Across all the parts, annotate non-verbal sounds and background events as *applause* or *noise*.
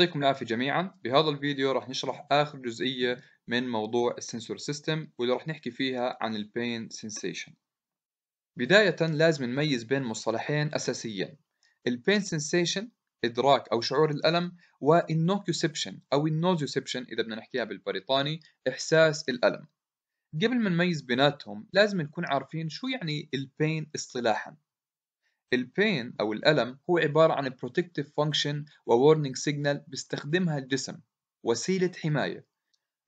يعطيكم العافية جميعا بهذا الفيديو راح نشرح آخر جزئية من موضوع السنسور سيستم واللي راح نحكي فيها عن البين سنسيشن بداية لازم نميز بين مصطلحين أساسيين البين سنسيشن إدراك أو شعور الألم والنوكيوسيبشن أو النوزيوسيبشن إذا بدنا نحكيها بالبريطاني إحساس الألم قبل ما نميز بيناتهم لازم نكون عارفين شو يعني البين اصطلاحا البين أو الألم هو عبارة عن protective function و warning signal بيستخدمها الجسم وسيلة حماية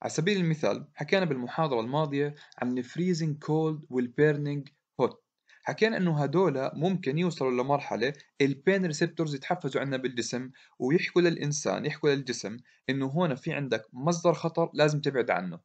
على سبيل المثال حكينا بالمحاضرة الماضية عن cold كولد burning hot حكينا انه هدول ممكن يوصلوا لمرحلة البين ريسبتورز يتحفزوا عندنا بالجسم ويحكوا للإنسان يحكوا للجسم انه هون في عندك مصدر خطر لازم تبعد عنه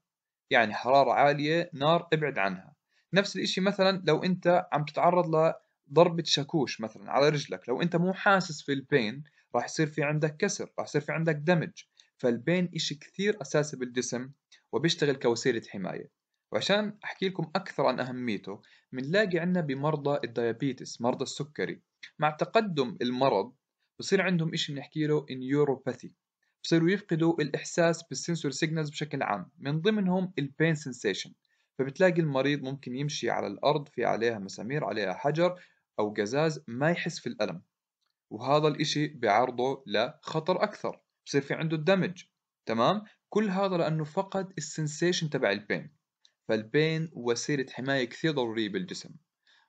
يعني حرارة عالية نار ابعد عنها نفس الاشي مثلا لو انت عم تتعرض ل ضربه شاكوش مثلا على رجلك لو انت مو حاسس في البين راح يصير في عندك كسر راح يصير في عندك دمج فالبين إشي كثير أساسي بالجسم وبيشتغل كوسيلة حماية وعشان أحكي لكم أكثر عن أهميته بنلاقي عنا بمرضى الديابيتس مرضى السكري مع تقدم المرض بصير عندهم إشي بنحكي له نيوروباثي بصيروا يفقدوا الإحساس بالسنسور سيجنالز بشكل عام من ضمنهم البين سنسيشن فبتلاقي المريض ممكن يمشي على الأرض في عليها مسامير عليها حجر أو قزاز ما يحس في الألم وهذا الإشي بعرضه لخطر أكثر بصير في عنده الدمج تمام كل هذا لأنه فقد السنسيشن تبع البين فالبين وسيلة حماية كثير ضرورية بالجسم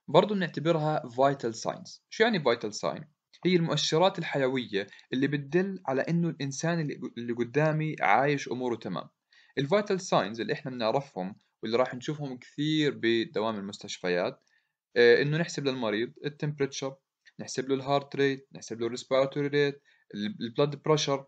برضو بنعتبرها vital signs شو يعني vital sign؟ هي المؤشرات الحيوية اللي بتدل على إنه الإنسان اللي قدامي عايش أموره تمام الفيتال ساينز اللي إحنا بنعرفهم واللي راح نشوفهم كثير بدوام المستشفيات آه، انه نحسب للمريض التمبريتشر نحسب له الهارت ريت نحسب له الريسبيراتوري ريت البلد بريشر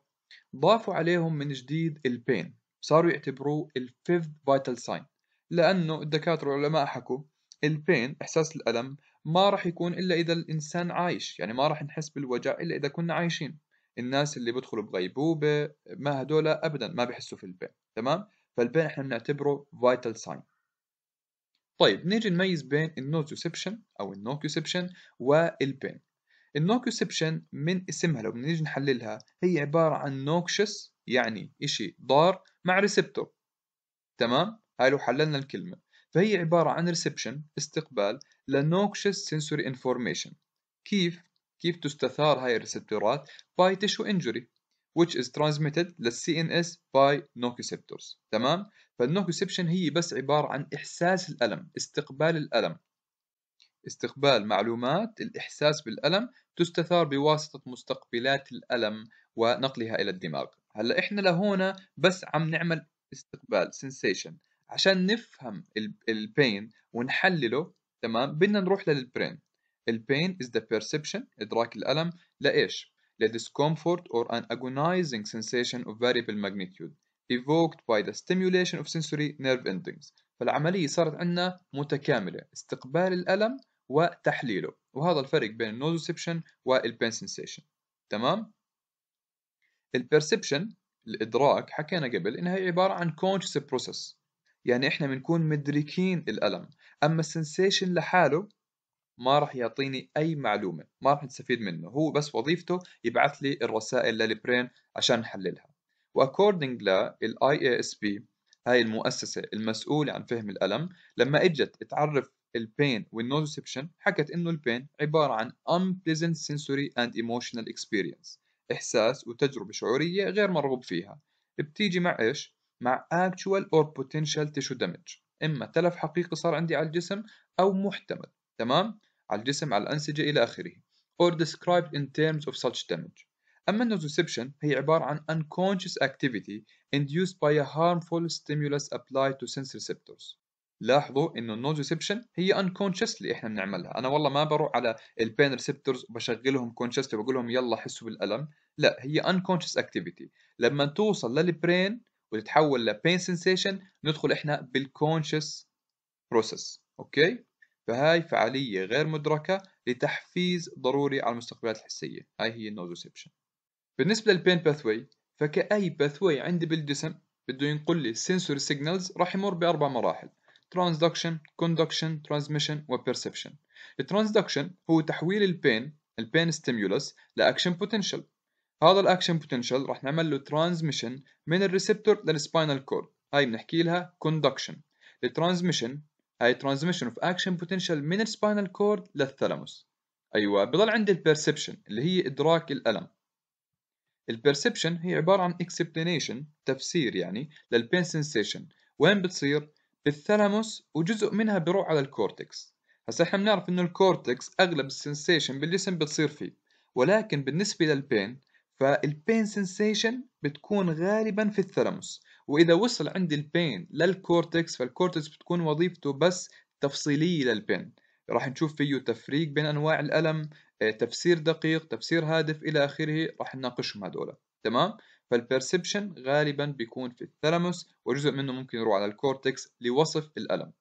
ضافوا عليهم من جديد البين صاروا يعتبروه الفيفث فايتال ساين لانه الدكاتره والعلماء حكوا البين احساس الالم ما راح يكون الا اذا الانسان عايش يعني ما راح نحس بالوجع الا اذا كنا عايشين الناس اللي بيدخلوا بغيبوبه ما هدول ابدا ما بحسوا في البين تمام فالبين احنا بنعتبره فايتال ساين طيب نيجي نميز بين النوزوسبشن أو النوكيوسبشن والبين النوكيوسبشن من اسمها لو بنيجي نحللها هي عبارة عن نوكشس يعني إشي ضار مع ريسبتور تمام هاي لو حللنا الكلمة فهي عبارة عن ريسبشن استقبال لنوكشس سنسوري انفورميشن كيف كيف تستثار هاي الريسبتورات باي تشو انجري which is transmitted لل CNS by nociceptors تمام فالنوكوسبشن هي بس عبارة عن إحساس الألم استقبال الألم استقبال معلومات الإحساس بالألم تستثار بواسطة مستقبلات الألم ونقلها إلى الدماغ هلا إحنا لهون بس عم نعمل استقبال sensation عشان نفهم البين ونحلله تمام بدنا نروح للبرين البين is the perception إدراك الألم لإيش the discomfort or an agonizing sensation of variable magnitude evoked by the stimulation of sensory nerve endings فالعملية صارت عندنا متكاملة استقبال الألم وتحليله وهذا الفرق بين النوزوسيبشن والبين سنسيشن تمام؟ البرسبشن الإدراك حكينا قبل إنها عبارة عن conscious process يعني إحنا بنكون مدركين الألم أما السنسيشن لحاله ما راح يعطيني اي معلومه ما راح نستفيد منه هو بس وظيفته يبعث لي الرسائل للبرين عشان نحللها واكوردنج للاي اي اس بي هاي المؤسسه المسؤوله عن فهم الالم لما اجت تعرف البين والنوزيبشن حكت انه البين عباره عن unpleasant sensory and emotional experience احساس وتجربه شعوريه غير مرغوب فيها بتيجي مع ايش مع actual or potential tissue damage اما تلف حقيقي صار عندي على الجسم او محتمل تمام على الجسم على الأنسجة إلى آخره or described in terms of such damage أما النوزوسبشن هي عبارة عن unconscious activity induced by a harmful stimulus applied to sense receptors لاحظوا انه النوزوسبشن هي unconsciously احنا بنعملها انا والله ما بروح على البين ريسبتورز وبشغلهم consciously وبقول لهم يلا حسوا بالالم لا هي unconscious activity لما توصل للبرين وتتحول لبين sensation ندخل احنا بالكونشس process اوكي فهاي فعالية غير مدركة لتحفيز ضروري على المستقبلات الحسية هاي هي النوزوسيبشن بالنسبة للبين باثوي فكأي باثوي عندي بالجسم بده ينقل لي السنسوري سيجنالز راح يمر بأربع مراحل ترانزدكشن كوندكشن ترانسميشن وبرسبشن الترانزدكشن هو تحويل البين البين ستيمولس لاكشن بوتنشال هذا الاكشن بوتنشال راح نعمل له ترانزميشن من الريسبتور للسباينال كورد هاي بنحكي لها كوندكشن الترانزميشن هاي ترانزميشن اوف اكشن بوتنشال من السباينال كورد للثلاموس ايوه بضل عندي البيرسبشن اللي هي ادراك الالم البيرسبشن هي عباره عن اكسبلانيشن تفسير يعني للبين سنسيشن وين بتصير بالثلاموس وجزء منها بيروح على الكورتكس هسا احنا بنعرف انه الكورتكس اغلب السنسيشن بالجسم بتصير فيه ولكن بالنسبه للبين فالبين سنسيشن بتكون غالبا في الثلاموس واذا وصل عند البين للكورتكس فالكورتكس بتكون وظيفته بس تفصيليه للبين راح نشوف فيه تفريق بين انواع الالم آه، تفسير دقيق تفسير هادف الى اخره راح نناقشهم هذول تمام فالبرسبشن غالبا بيكون في الثلاموس وجزء منه ممكن يروح على الكورتكس لوصف الالم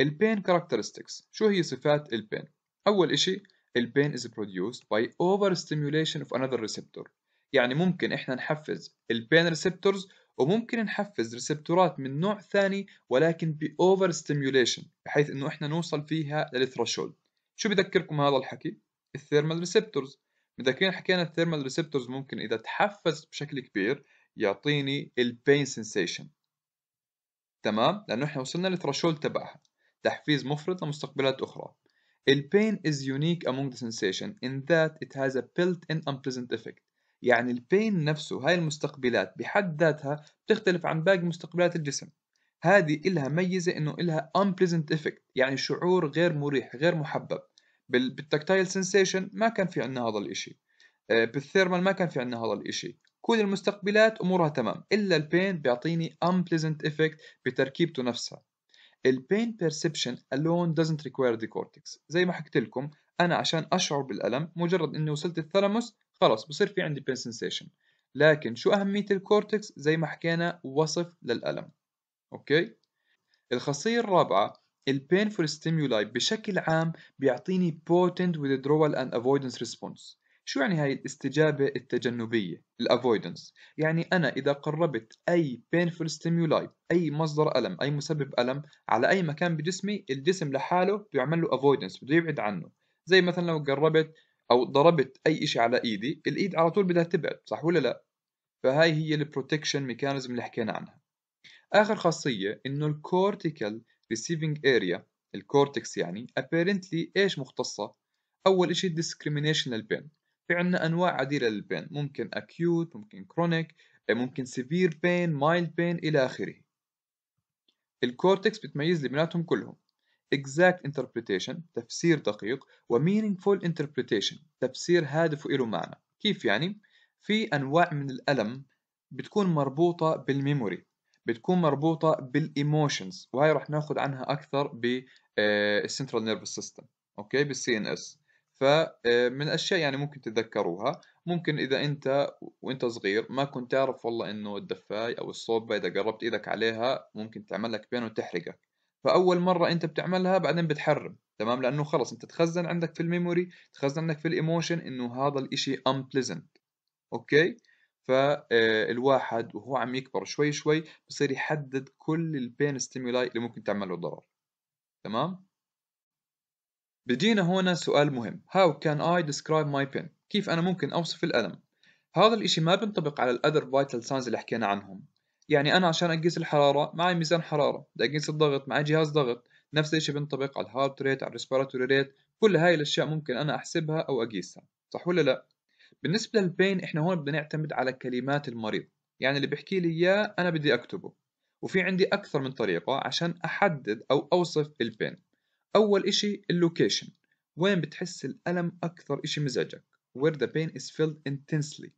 البين كاركترستكس شو هي صفات البين اول إشي البين is produced by overstimulation of another receptor يعني ممكن احنا نحفز البين ريسبتورز وممكن نحفز ريسبتورات من نوع ثاني ولكن بأوفر ستيميوليشن بحيث إنه إحنا نوصل فيها للثرشولد شو بذكركم هذا الحكي؟ الثيرمال ريسبتورز متذكرين حكينا الثيرمال ريسبتورز ممكن إذا تحفز بشكل كبير يعطيني البين سنسيشن تمام؟ لأنه إحنا وصلنا للثرشولد تبعها تحفيز مفرط لمستقبلات أخرى البين is unique among the sensation in that it has a built-in unpleasant effect يعني البين نفسه هاي المستقبلات بحد ذاتها بتختلف عن باقي مستقبلات الجسم هذه إلها ميزة إنه إلها unpleasant effect يعني شعور غير مريح غير محبب بالتكتايل سنسيشن ما كان في عندنا هذا الإشي آه، بالثيرمال ما كان في عندنا هذا الإشي كل المستقبلات أمورها تمام إلا البين بيعطيني unpleasant effect بتركيبته نفسها البين perception alone doesn't require the cortex زي ما حكيت لكم أنا عشان أشعر بالألم مجرد إني وصلت الثلمس خلاص بصير في عندي بين سنسيشن لكن شو أهمية الكورتكس زي ما حكينا وصف للألم أوكي الخاصية الرابعة ال painful stimuli بشكل عام بيعطيني potent withdrawal and avoidance response شو يعني هاي الاستجابة التجنبية ال avoidance يعني أنا إذا قربت أي painful stimuli أي مصدر ألم أي مسبب ألم على أي مكان بجسمي الجسم لحاله بيعمل له avoidance بده يبعد عنه زي مثلا لو قربت او ضربت اي شيء على ايدي الايد على طول بدها تبعد صح ولا لا فهاي هي البروتكشن ميكانيزم اللي حكينا عنها اخر خاصيه انه الكورتيكال ريسيفينج اريا الكورتكس يعني ابيرنتلي ايش مختصه اول شيء discrimination للبين في عندنا انواع عديده للبين ممكن acute ممكن chronic ممكن severe pain mild pain الى اخره الكورتكس بتميز لي بيناتهم كلهم exact interpretation تفسير دقيق و meaningful interpretation تفسير هادف وإله معنى كيف يعني؟ في أنواع من الألم بتكون مربوطة بالميموري بتكون مربوطة بالإيموشنز وهي رح ناخد عنها أكثر بالسنترال نيرفس سيستم أوكي بالسي إن آه، إس فمن الأشياء يعني ممكن تتذكروها ممكن إذا أنت وأنت صغير ما كنت تعرف والله إنه الدفاي أو الصوبة إذا قربت إيدك عليها ممكن تعمل لك بين وتحرقك فاول مره انت بتعملها بعدين بتحرم تمام لانه خلص انت تخزن عندك في الميموري تخزن عندك في الايموشن انه هذا الاشي unpleasant اوكي فالواحد آه، وهو عم يكبر شوي شوي بصير يحدد كل البين ستيمولاي اللي ممكن تعمل له ضرر تمام بيجينا هنا سؤال مهم how can I describe my pain كيف انا ممكن اوصف الالم هذا الاشي ما بينطبق على الأذر vital signs اللي حكينا عنهم يعني انا عشان اقيس الحراره معي ميزان حراره بدي اقيس الضغط معي جهاز ضغط نفس الشيء بينطبق على الهارت ريت على الريسبيراتوري ريت كل هاي الاشياء ممكن انا احسبها او اقيسها صح ولا لا بالنسبه للبين احنا هون بدنا نعتمد على كلمات المريض يعني اللي بيحكي لي اياه انا بدي اكتبه وفي عندي اكثر من طريقه عشان احدد او اوصف البين اول إشي اللوكيشن وين بتحس الالم اكثر إشي مزعجك where the pain is felt intensely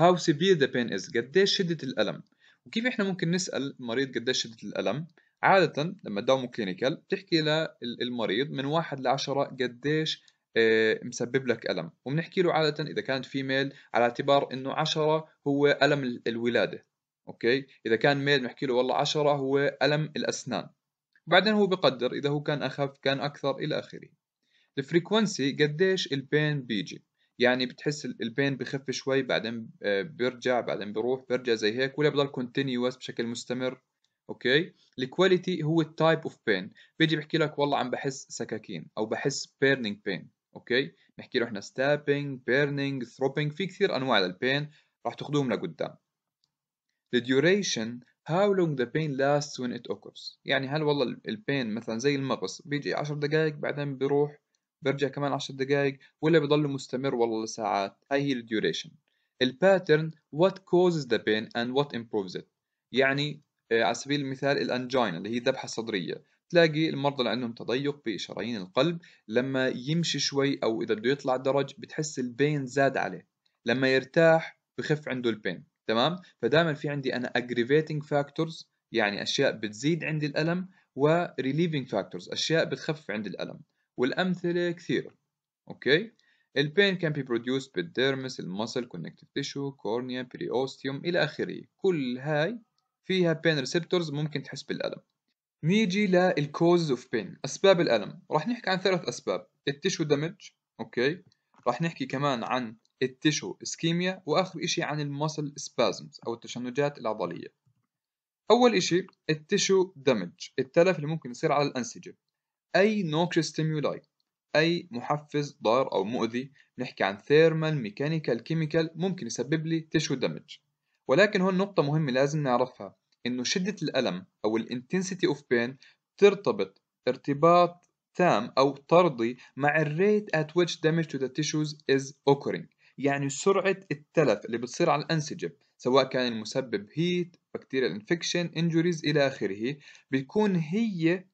how severe the pain is قديش شده الالم وكيف احنا ممكن نسال المريض قديش شده الالم عاده لما تداوموا كلينيكال بتحكي للمريض من واحد لعشرة قديش آه، مسبب لك الم وبنحكي له عاده اذا كانت فيميل على اعتبار انه عشرة هو الم الولاده اوكي اذا كان ميل بنحكي له والله عشرة هو الم الاسنان بعدين هو بقدر اذا هو كان اخف كان اكثر الى اخره الفريكونسي قديش البين بيجي يعني بتحس البين بخف شوي بعدين آه، بيرجع بعدين بيروح بيرجع زي هيك ولا بضل كونتينيوس بشكل مستمر اوكي الكواليتي هو التايب اوف بين بيجي بحكي لك والله عم بحس سكاكين او بحس بيرنينج بين اوكي بنحكي له احنا ستابينج بيرنينج ثروبينج في كثير انواع للبين راح تاخذوهم لقدام the duration how long the pain lasts when it occurs يعني هل والله البين مثلا زي المغص بيجي 10 دقائق بعدين بيروح برجع كمان 10 دقائق ولا بضل مستمر والله لساعات هاي هي الديوريشن الباترن what causes the pain and what improves it يعني آه، على سبيل المثال الانجينا اللي هي الذبحه الصدريه تلاقي المرضى اللي عندهم تضيق بشرايين القلب لما يمشي شوي او اذا بده يطلع درج بتحس البين زاد عليه لما يرتاح بخف عنده البين تمام فدائما في عندي انا aggravating factors يعني اشياء بتزيد عندي الالم و relieving factors اشياء بتخفف عندي الالم والأمثلة كثيرة أوكي ال pain can be produced بالديرمس المسل تيشو كورنيا بري اوستيوم إلى آخره كل هاي فيها pain ريسبتورز ممكن تحس بالألم نيجي للكوز اوف بين اسباب الالم راح نحكي عن ثلاث اسباب التيشو دامج اوكي راح نحكي كمان عن التيشو اسكيميا واخر اشي عن المسل سبازمز او التشنجات العضليه اول اشي التيشو دامج التلف اللي ممكن يصير على الانسجه أي noxious stimuli أي محفز ضار أو مؤذي نحكي عن ثيرمال ميكانيكال كيميكال ممكن يسبب لي تشو دامج ولكن هون نقطة مهمة لازم نعرفها إنه شدة الألم أو الانتنسيتي اوف بين ترتبط ارتباط تام أو طردي مع الريت at which damage to the tissues is occurring يعني سرعة التلف اللي بتصير على الأنسجة سواء كان المسبب هيت بكتيريا انفكشن انجوريز إلى آخره بيكون هي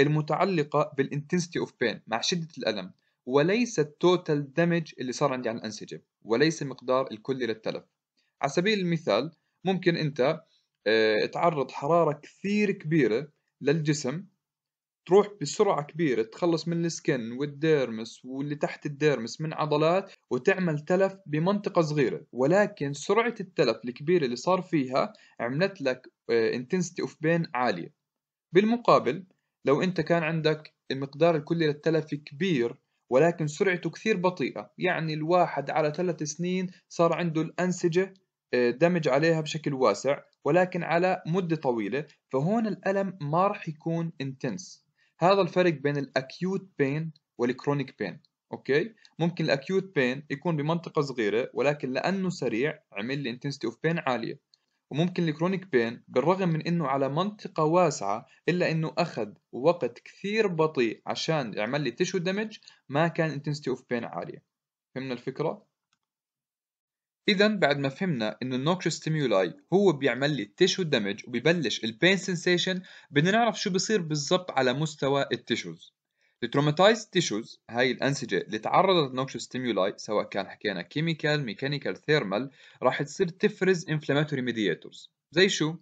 المتعلقة بالانتنسيتي of pain مع شدة الألم وليس التوتال دامج اللي صار عندي على الأنسجة وليس مقدار الكلي للتلف على سبيل المثال ممكن أنت آه، تعرض حرارة كثير كبيرة للجسم تروح بسرعة كبيرة تخلص من السكن والديرمس واللي تحت الديرمس من عضلات وتعمل تلف بمنطقة صغيرة ولكن سرعة التلف الكبيرة اللي صار فيها عملت لك انتنسيتي آه، of pain عالية بالمقابل لو أنت كان عندك المقدار الكلي للتلف كبير ولكن سرعته كثير بطيئة يعني الواحد على ثلاث سنين صار عنده الأنسجة آه، دمج عليها بشكل واسع ولكن على مدة طويلة فهون الألم ما راح يكون انتنس هذا الفرق بين الأكيوت بين والكرونيك بين اوكي ممكن الأكيوت بين يكون بمنطقة صغيرة ولكن لأنه سريع عمل لي انتنسيتي اوف بين عالية وممكن الكرونيك بين بالرغم من انه على منطقة واسعة الا انه اخذ وقت كثير بطيء عشان يعمل لي تشو دامج ما كان انتنستي اوف بين عالية فهمنا الفكرة؟ اذا بعد ما فهمنا انه النوكشس ستيمولاي هو بيعمل لي تشو دامج وبيبلش البين سنسيشن بدنا نعرف شو بصير بالضبط على مستوى التشوز traumatized tissues هاي الأنسجة اللي تعرضت لنقش ستيمولاي سواء كان حكينا كيميكال ميكانيكال ثيرمال راح تصير تفرز inflammatory mediators زي شو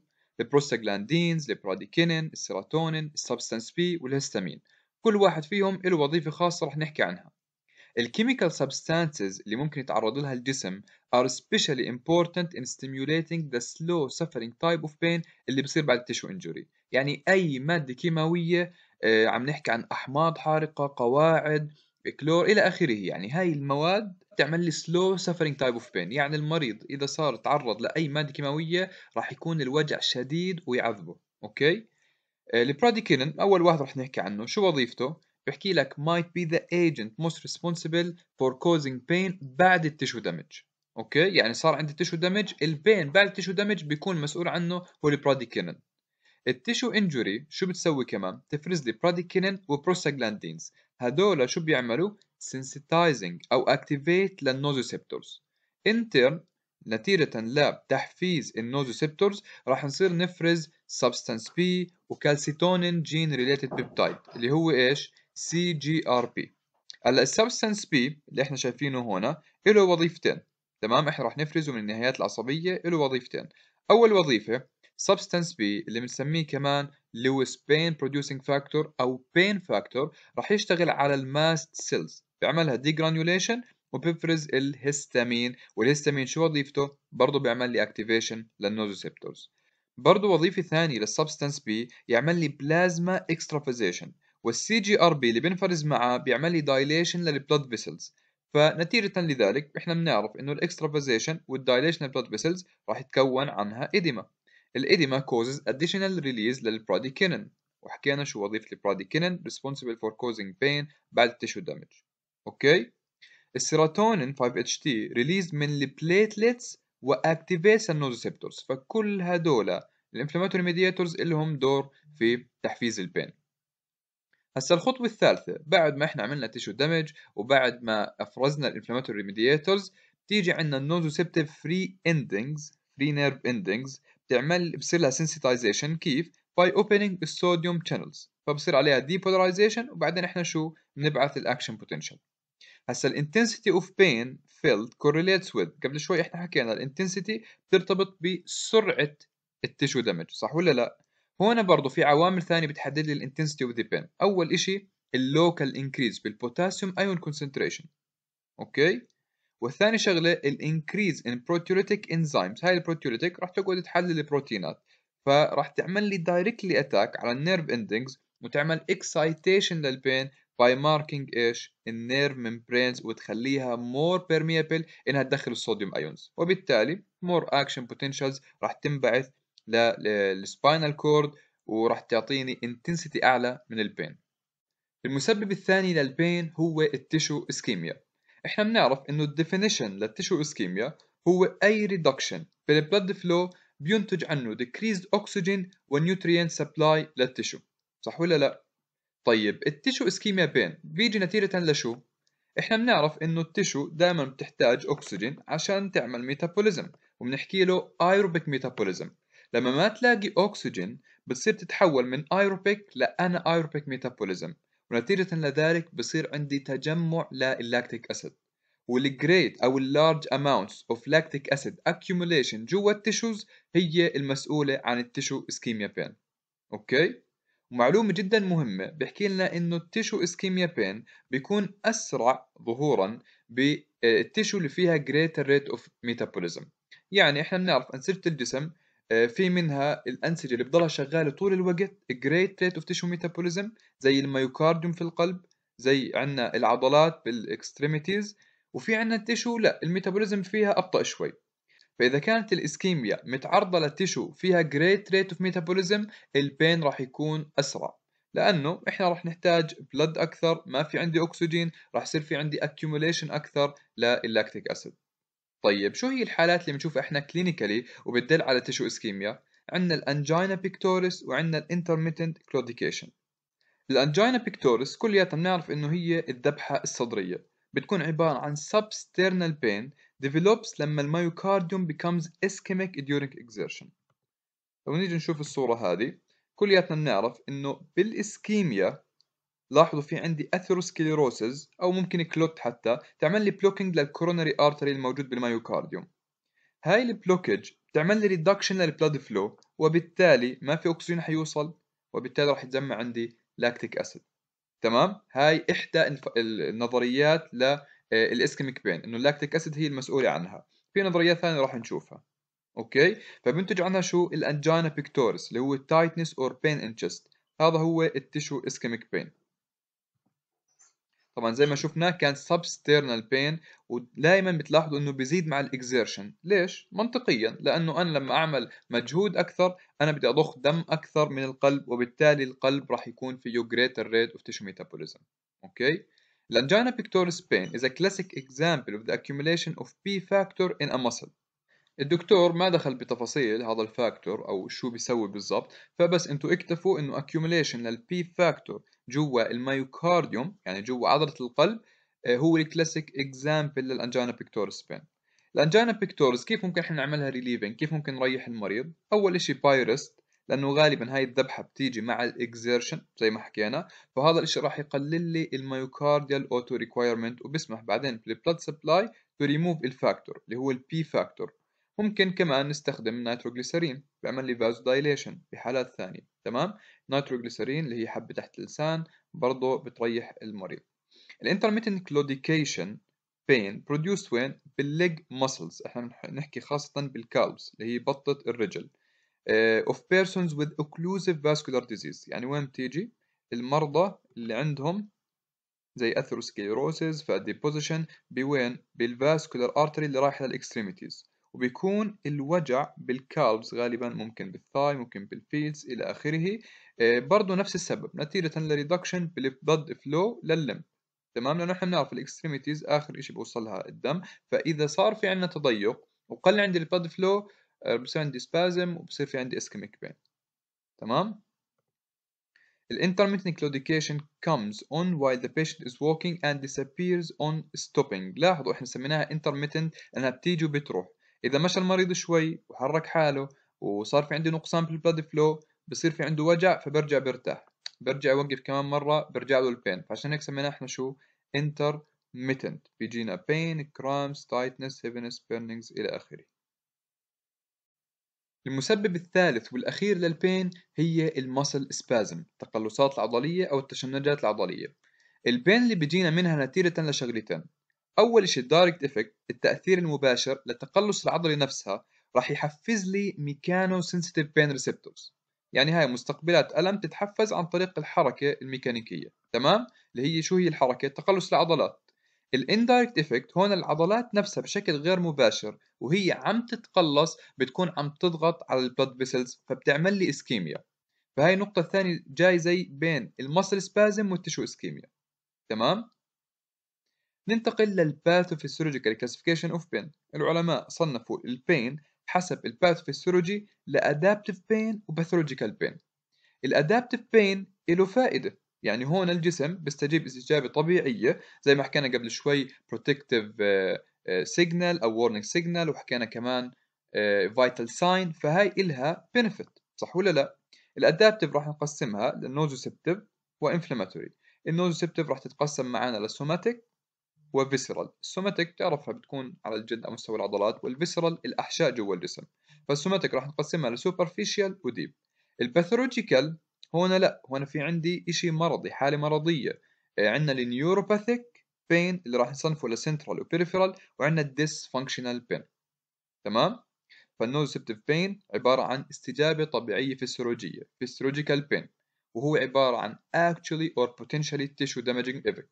prostaglandins, the serotonin, السيراتونين substance P والهستامين كل واحد فيهم له وظيفة خاصة راح نحكي عنها الكيميكال substances اللي ممكن يتعرض لها الجسم are especially important in stimulating the slow suffering type of pain اللي بصير بعد tissue injury يعني أي مادة كيماوية آه، عم نحكي عن احماض حارقه قواعد كلور الى اخره يعني هاي المواد تعمل لي سلو سفرنج تايب اوف بين يعني المريض اذا صار تعرض لاي ماده كيماويه راح يكون الوجع شديد ويعذبه اوكي البراديكينين آه، اول واحد راح نحكي عنه شو وظيفته بحكي لك might be the agent most responsible for causing pain بعد التشو دامج اوكي يعني صار عندي تشو دامج البين بعد التشو دامج بيكون مسؤول عنه هو البراديكينين التشو انجوري شو بتسوي كمان تفرز لي براديكينين وبروستاجلاندينز هدول شو بيعملوا سنسيتايزنج او اكتيفيت للنوزوسيبتورز انترن نتيجة لتحفيز النوزوسيبتورز راح نصير نفرز سبستانس بي وكالسيتونين جين ريليتد بيبتايد اللي هو ايش سي جي ار بي هلا السبستانس بي اللي احنا شايفينه هنا له وظيفتين تمام احنا راح نفرزه من النهايات العصبية له وظيفتين اول وظيفة substance B اللي بنسميه كمان لويس pain producing factor او pain factor راح يشتغل على الماست سيلز بيعملها degranulation وبيفرز الهستامين والهستامين شو وظيفته برضه بيعمل لي activation للنوزوسيبتورز برضه وظيفة ثانية للسبستانس بي يعمل لي بلازما اكسترافيزيشن والسي جي ار بي اللي بينفرز معه بيعمل لي دايليشن للبلود فيسلز فنتيجة لذلك احنا بنعرف انه الاكسترافيزيشن والدايليشن للبلود فيسلز راح يتكون عنها ايديما الإديما causes additional release للبراديكينين وحكينا شو وظيفة البراديكينين responsible for causing pain بعد tissue damage أوكي السيروتونين 5-HT released من البلاتلتس واكتيفيتس النوزوسيبتورز فكل هدول الانفلاماتوري ميدياتورز لهم دور في تحفيز البين هسا الخطوة الثالثة بعد ما احنا عملنا تيشو دامج وبعد ما افرزنا الانفلاماتوري ميدياتورز بتيجي عندنا النوزوسيبتيف فري اندنجز فري نيرف اندنجز تعمل بصير لها sensitization كيف؟ by opening sodium channels فبصير عليها depolarization وبعدين احنا شو بنبعث الاكشن بوتنشال هسا الانتنسيتي اوف بين فيلد correlates with قبل شوي احنا حكينا الانتنسيتي بترتبط بسرعه التشو دامج صح ولا لا هون برضه في عوامل ثانيه بتحدد لي الانتنسيتي اوف ذا بين اول شيء اللوكال انكريز بالبوتاسيوم ايون كونسنتريشن اوكي والثاني شغله الانكريز ان بروتيوليتيك انزيمز هاي البروتيوليتيك راح تقعد تحلل البروتينات فراح تعمل لي دايركتلي اتاك على النيرف اندنجز وتعمل اكسايتيشن للبين باي ماركينج ايش النيرف ممبرينز وتخليها مور بيرميبل انها تدخل الصوديوم ايونز وبالتالي مور اكشن potentials راح تنبعث للسباينال كورد وراح تعطيني انتنسيتي اعلى من البين المسبب الثاني للبين هو التشو اسكيميا احنا بنعرف انه الديفينيشن للتشو اسكيميا هو اي ريدكشن بالبلد فلو بينتج عنه decreased oxygen ونيوتريان سبلاي للتشو صح ولا لا؟ طيب التشو اسكيميا بين بيجي نتيجة لشو؟ احنا بنعرف انه التشو دائما بتحتاج اكسجين عشان تعمل ميتابوليزم وبنحكي له ايروبيك ميتابوليزم لما ما تلاقي اكسجين بتصير تتحول من ايروبيك لانا ايروبيك ميتابوليزم ونتيجة لذلك بصير عندي تجمع لللاكتيك أسيد والجريت أو اللارج أماونتس أوف لاكتيك أسيد accumulation جوا التشوز هي المسؤولة عن التشو اسكيميا بين أوكي؟ معلومة جدا مهمة بيحكي لنا انه التشو اسكيميا بين بيكون اسرع ظهورا بالتشو آه، اللي فيها greater rate of metabolism يعني احنا بنعرف انسجة الجسم آه، في منها الأنسجة اللي بتضلها شغالة طول الوقت great rate of tissue metabolism زي الميوكارديوم في القلب زي عندنا العضلات بالاكستريميتيز وفي عندنا التيشو لا الميتابوليزم فيها أبطأ شوي فإذا كانت الإسكيميا متعرضة للتيشو فيها great rate of metabolism البين راح يكون أسرع لأنه إحنا راح نحتاج بلد أكثر ما في عندي أكسجين راح يصير في عندي اكيوميليشن أكثر للاكتيك أسيد طيب شو هي الحالات اللي بنشوفها احنا كلينيكالي وبتدل على تشو اسكيميا عندنا الانجينا بيكتوريس وعندنا الانترميتنت كلوديكيشن الانجينا بيكتوريس كلياتنا بنعرف انه هي الذبحه الصدريه بتكون عباره عن substernal pain develops لما الميوكارديوم becomes ischemic during exertion لو نيجي نشوف الصوره هذه كلياتنا بنعرف انه بالاسكيميا لاحظوا في عندي اثيروسكليروسز او ممكن كلوت حتى تعمل لي بلوكينج للكورونري ارتري الموجود بالمايوكارديوم هاي البلوكج بتعمل لي ريدكشن للبلاد فلو وبالتالي ما في اكسجين حيوصل وبالتالي راح يتجمع عندي لاكتيك اسيد تمام هاي احدى النظريات للاسكيميك آه، بين انه اللاكتيك اسيد هي المسؤوله عنها في نظريات ثانيه راح نشوفها اوكي فبنتج عنها شو الانجينا بيكتورس اللي هو تايتنس اور بين ان هذا هو التشو اسكيميك بين طبعا زي ما شفنا كان سبسترنال pain ودائما بتلاحظوا انه بيزيد مع الاكزيرشن ليش منطقيا لانه انا لما اعمل مجهود اكثر انا بدي اضخ دم اكثر من القلب وبالتالي القلب راح يكون فيه greater rate of tissue metabolism اوكي الانجينا بيكتوريس pain is a classic example of the accumulation of P factor in a muscle الدكتور ما دخل بتفاصيل هذا الفاكتور او شو بيسوي بالضبط فبس انتوا اكتفوا انه accumulation للبي فاكتور جوا الميوكارديوم يعني جوا عضله القلب آه، هو الكلاسيك اكزامبل للانجينا بيكتورس بين الانجينا بيكتورس كيف ممكن احنا نعملها ريليفنج كيف ممكن نريح المريض اول شيء بايرست لانه غالبا هاي الذبحه بتيجي مع الاكزيرشن زي ما حكينا فهذا الشيء راح يقلل لي الميوكارديال اوتو ريكوايرمنت وبسمح بعدين بالبلاد سبلاي تو ريموف الفاكتور اللي هو البي فاكتور ممكن كمان نستخدم نيتروجليسرين بعمل لي فازودايليشن بحالات ثانية تمام نيتروجليسرين اللي هي حبة تحت اللسان برضه بتريح المريض الانترميتنت كلوديكيشن بين produced وين بالليج muscles احنا بنحكي خاصة بالكالبس اللي هي بطة الرجل اوف آه، of persons with occlusive vascular disease يعني وين بتيجي المرضى اللي عندهم زي اثروسكليروسيس بوزيشن بوين بالفاسكولار ارتري اللي رايحه للاكستريميتيز وبيكون الوجع بالكالبز غالبا ممكن بالثاي ممكن بالفيلز الى اخره آه، برضه نفس السبب نتيجه لريدكشن بالبلد فلو لللم تمام لانه احنا بنعرف الاكستريميتيز اخر شيء بوصلها الدم فاذا صار في عندنا تضيق وقل عندي البلد فلو آه، بصير عندي سبازم وبصير في عندي اسكيميك بين تمام الانترميتنت claudication comes on while the patient is walking and disappears on stopping لاحظوا احنا سميناها intermittent لانها بتيجي وبتروح اذا مشى المريض شوي وحرك حاله وصار في عندي نقصان في بالبلاد فلو بصير في عنده وجع فبرجع برتاح برجع يوقف كمان مره برجع له البين فعشان هيك سميناه احنا شو انتر ميتنت بيجينا بين كرامز تايتنس هيفنس بيرنينجز الى اخره المسبب الثالث والأخير للبين هي المسل سبازم التقلصات العضلية أو التشنجات العضلية البين اللي بيجينا منها نتيجة لشغلتين اول شيء الدايركت افكت التاثير المباشر للتقلص العضلي نفسها راح يحفز لي ميكانو سنسيتيف بين ريسبتورز يعني هاي مستقبلات الم تتحفز عن طريق الحركه الميكانيكيه تمام اللي هي شو هي الحركه تقلص العضلات الاندايركت افكت هون العضلات نفسها بشكل غير مباشر وهي عم تتقلص بتكون عم تضغط على البلد فيسلز فبتعمل لي اسكيميا فهي النقطة الثانية جاي زي بين المسل سبازم والتشو اسكيميا تمام ننتقل للباثوفيسيولوجيكال كلاسيفيكيشن اوف بين العلماء صنفوا البين حسب الباثوفيسيولوجي لادابتيف بين وباثولوجيكال بين الادابتيف بين له فائده يعني هون الجسم بيستجيب استجابه طبيعيه زي ما حكينا قبل شوي بروتكتيف سيجنال آه، او warning سيجنال وحكينا كمان فايتال ساين فهي إلها بنفيت صح ولا لا الادابتيف راح نقسمها للنوزوسبتيف وانفلاماتوري النوزوسبتيف راح تتقسم معنا للسوماتيك وفيسرال السوماتيك تعرفها بتكون على الجلد على مستوى العضلات والفيسرال الأحشاء جوا الجسم فالسوماتيك راح نقسمها لسوبرفيشال وديب الباثولوجيكال هون لا هون في عندي شيء مرضي حالة مرضية آه، عندنا النيوروباثيك بين اللي راح نصنفه لسنترال وبيريفيرال وعندنا فانكشنال بين تمام فالنوزبتيف بين عبارة عن استجابة طبيعية فيسيولوجيه فيسيولوجيكال بين وهو عبارة عن actually or potentially tissue damaging effect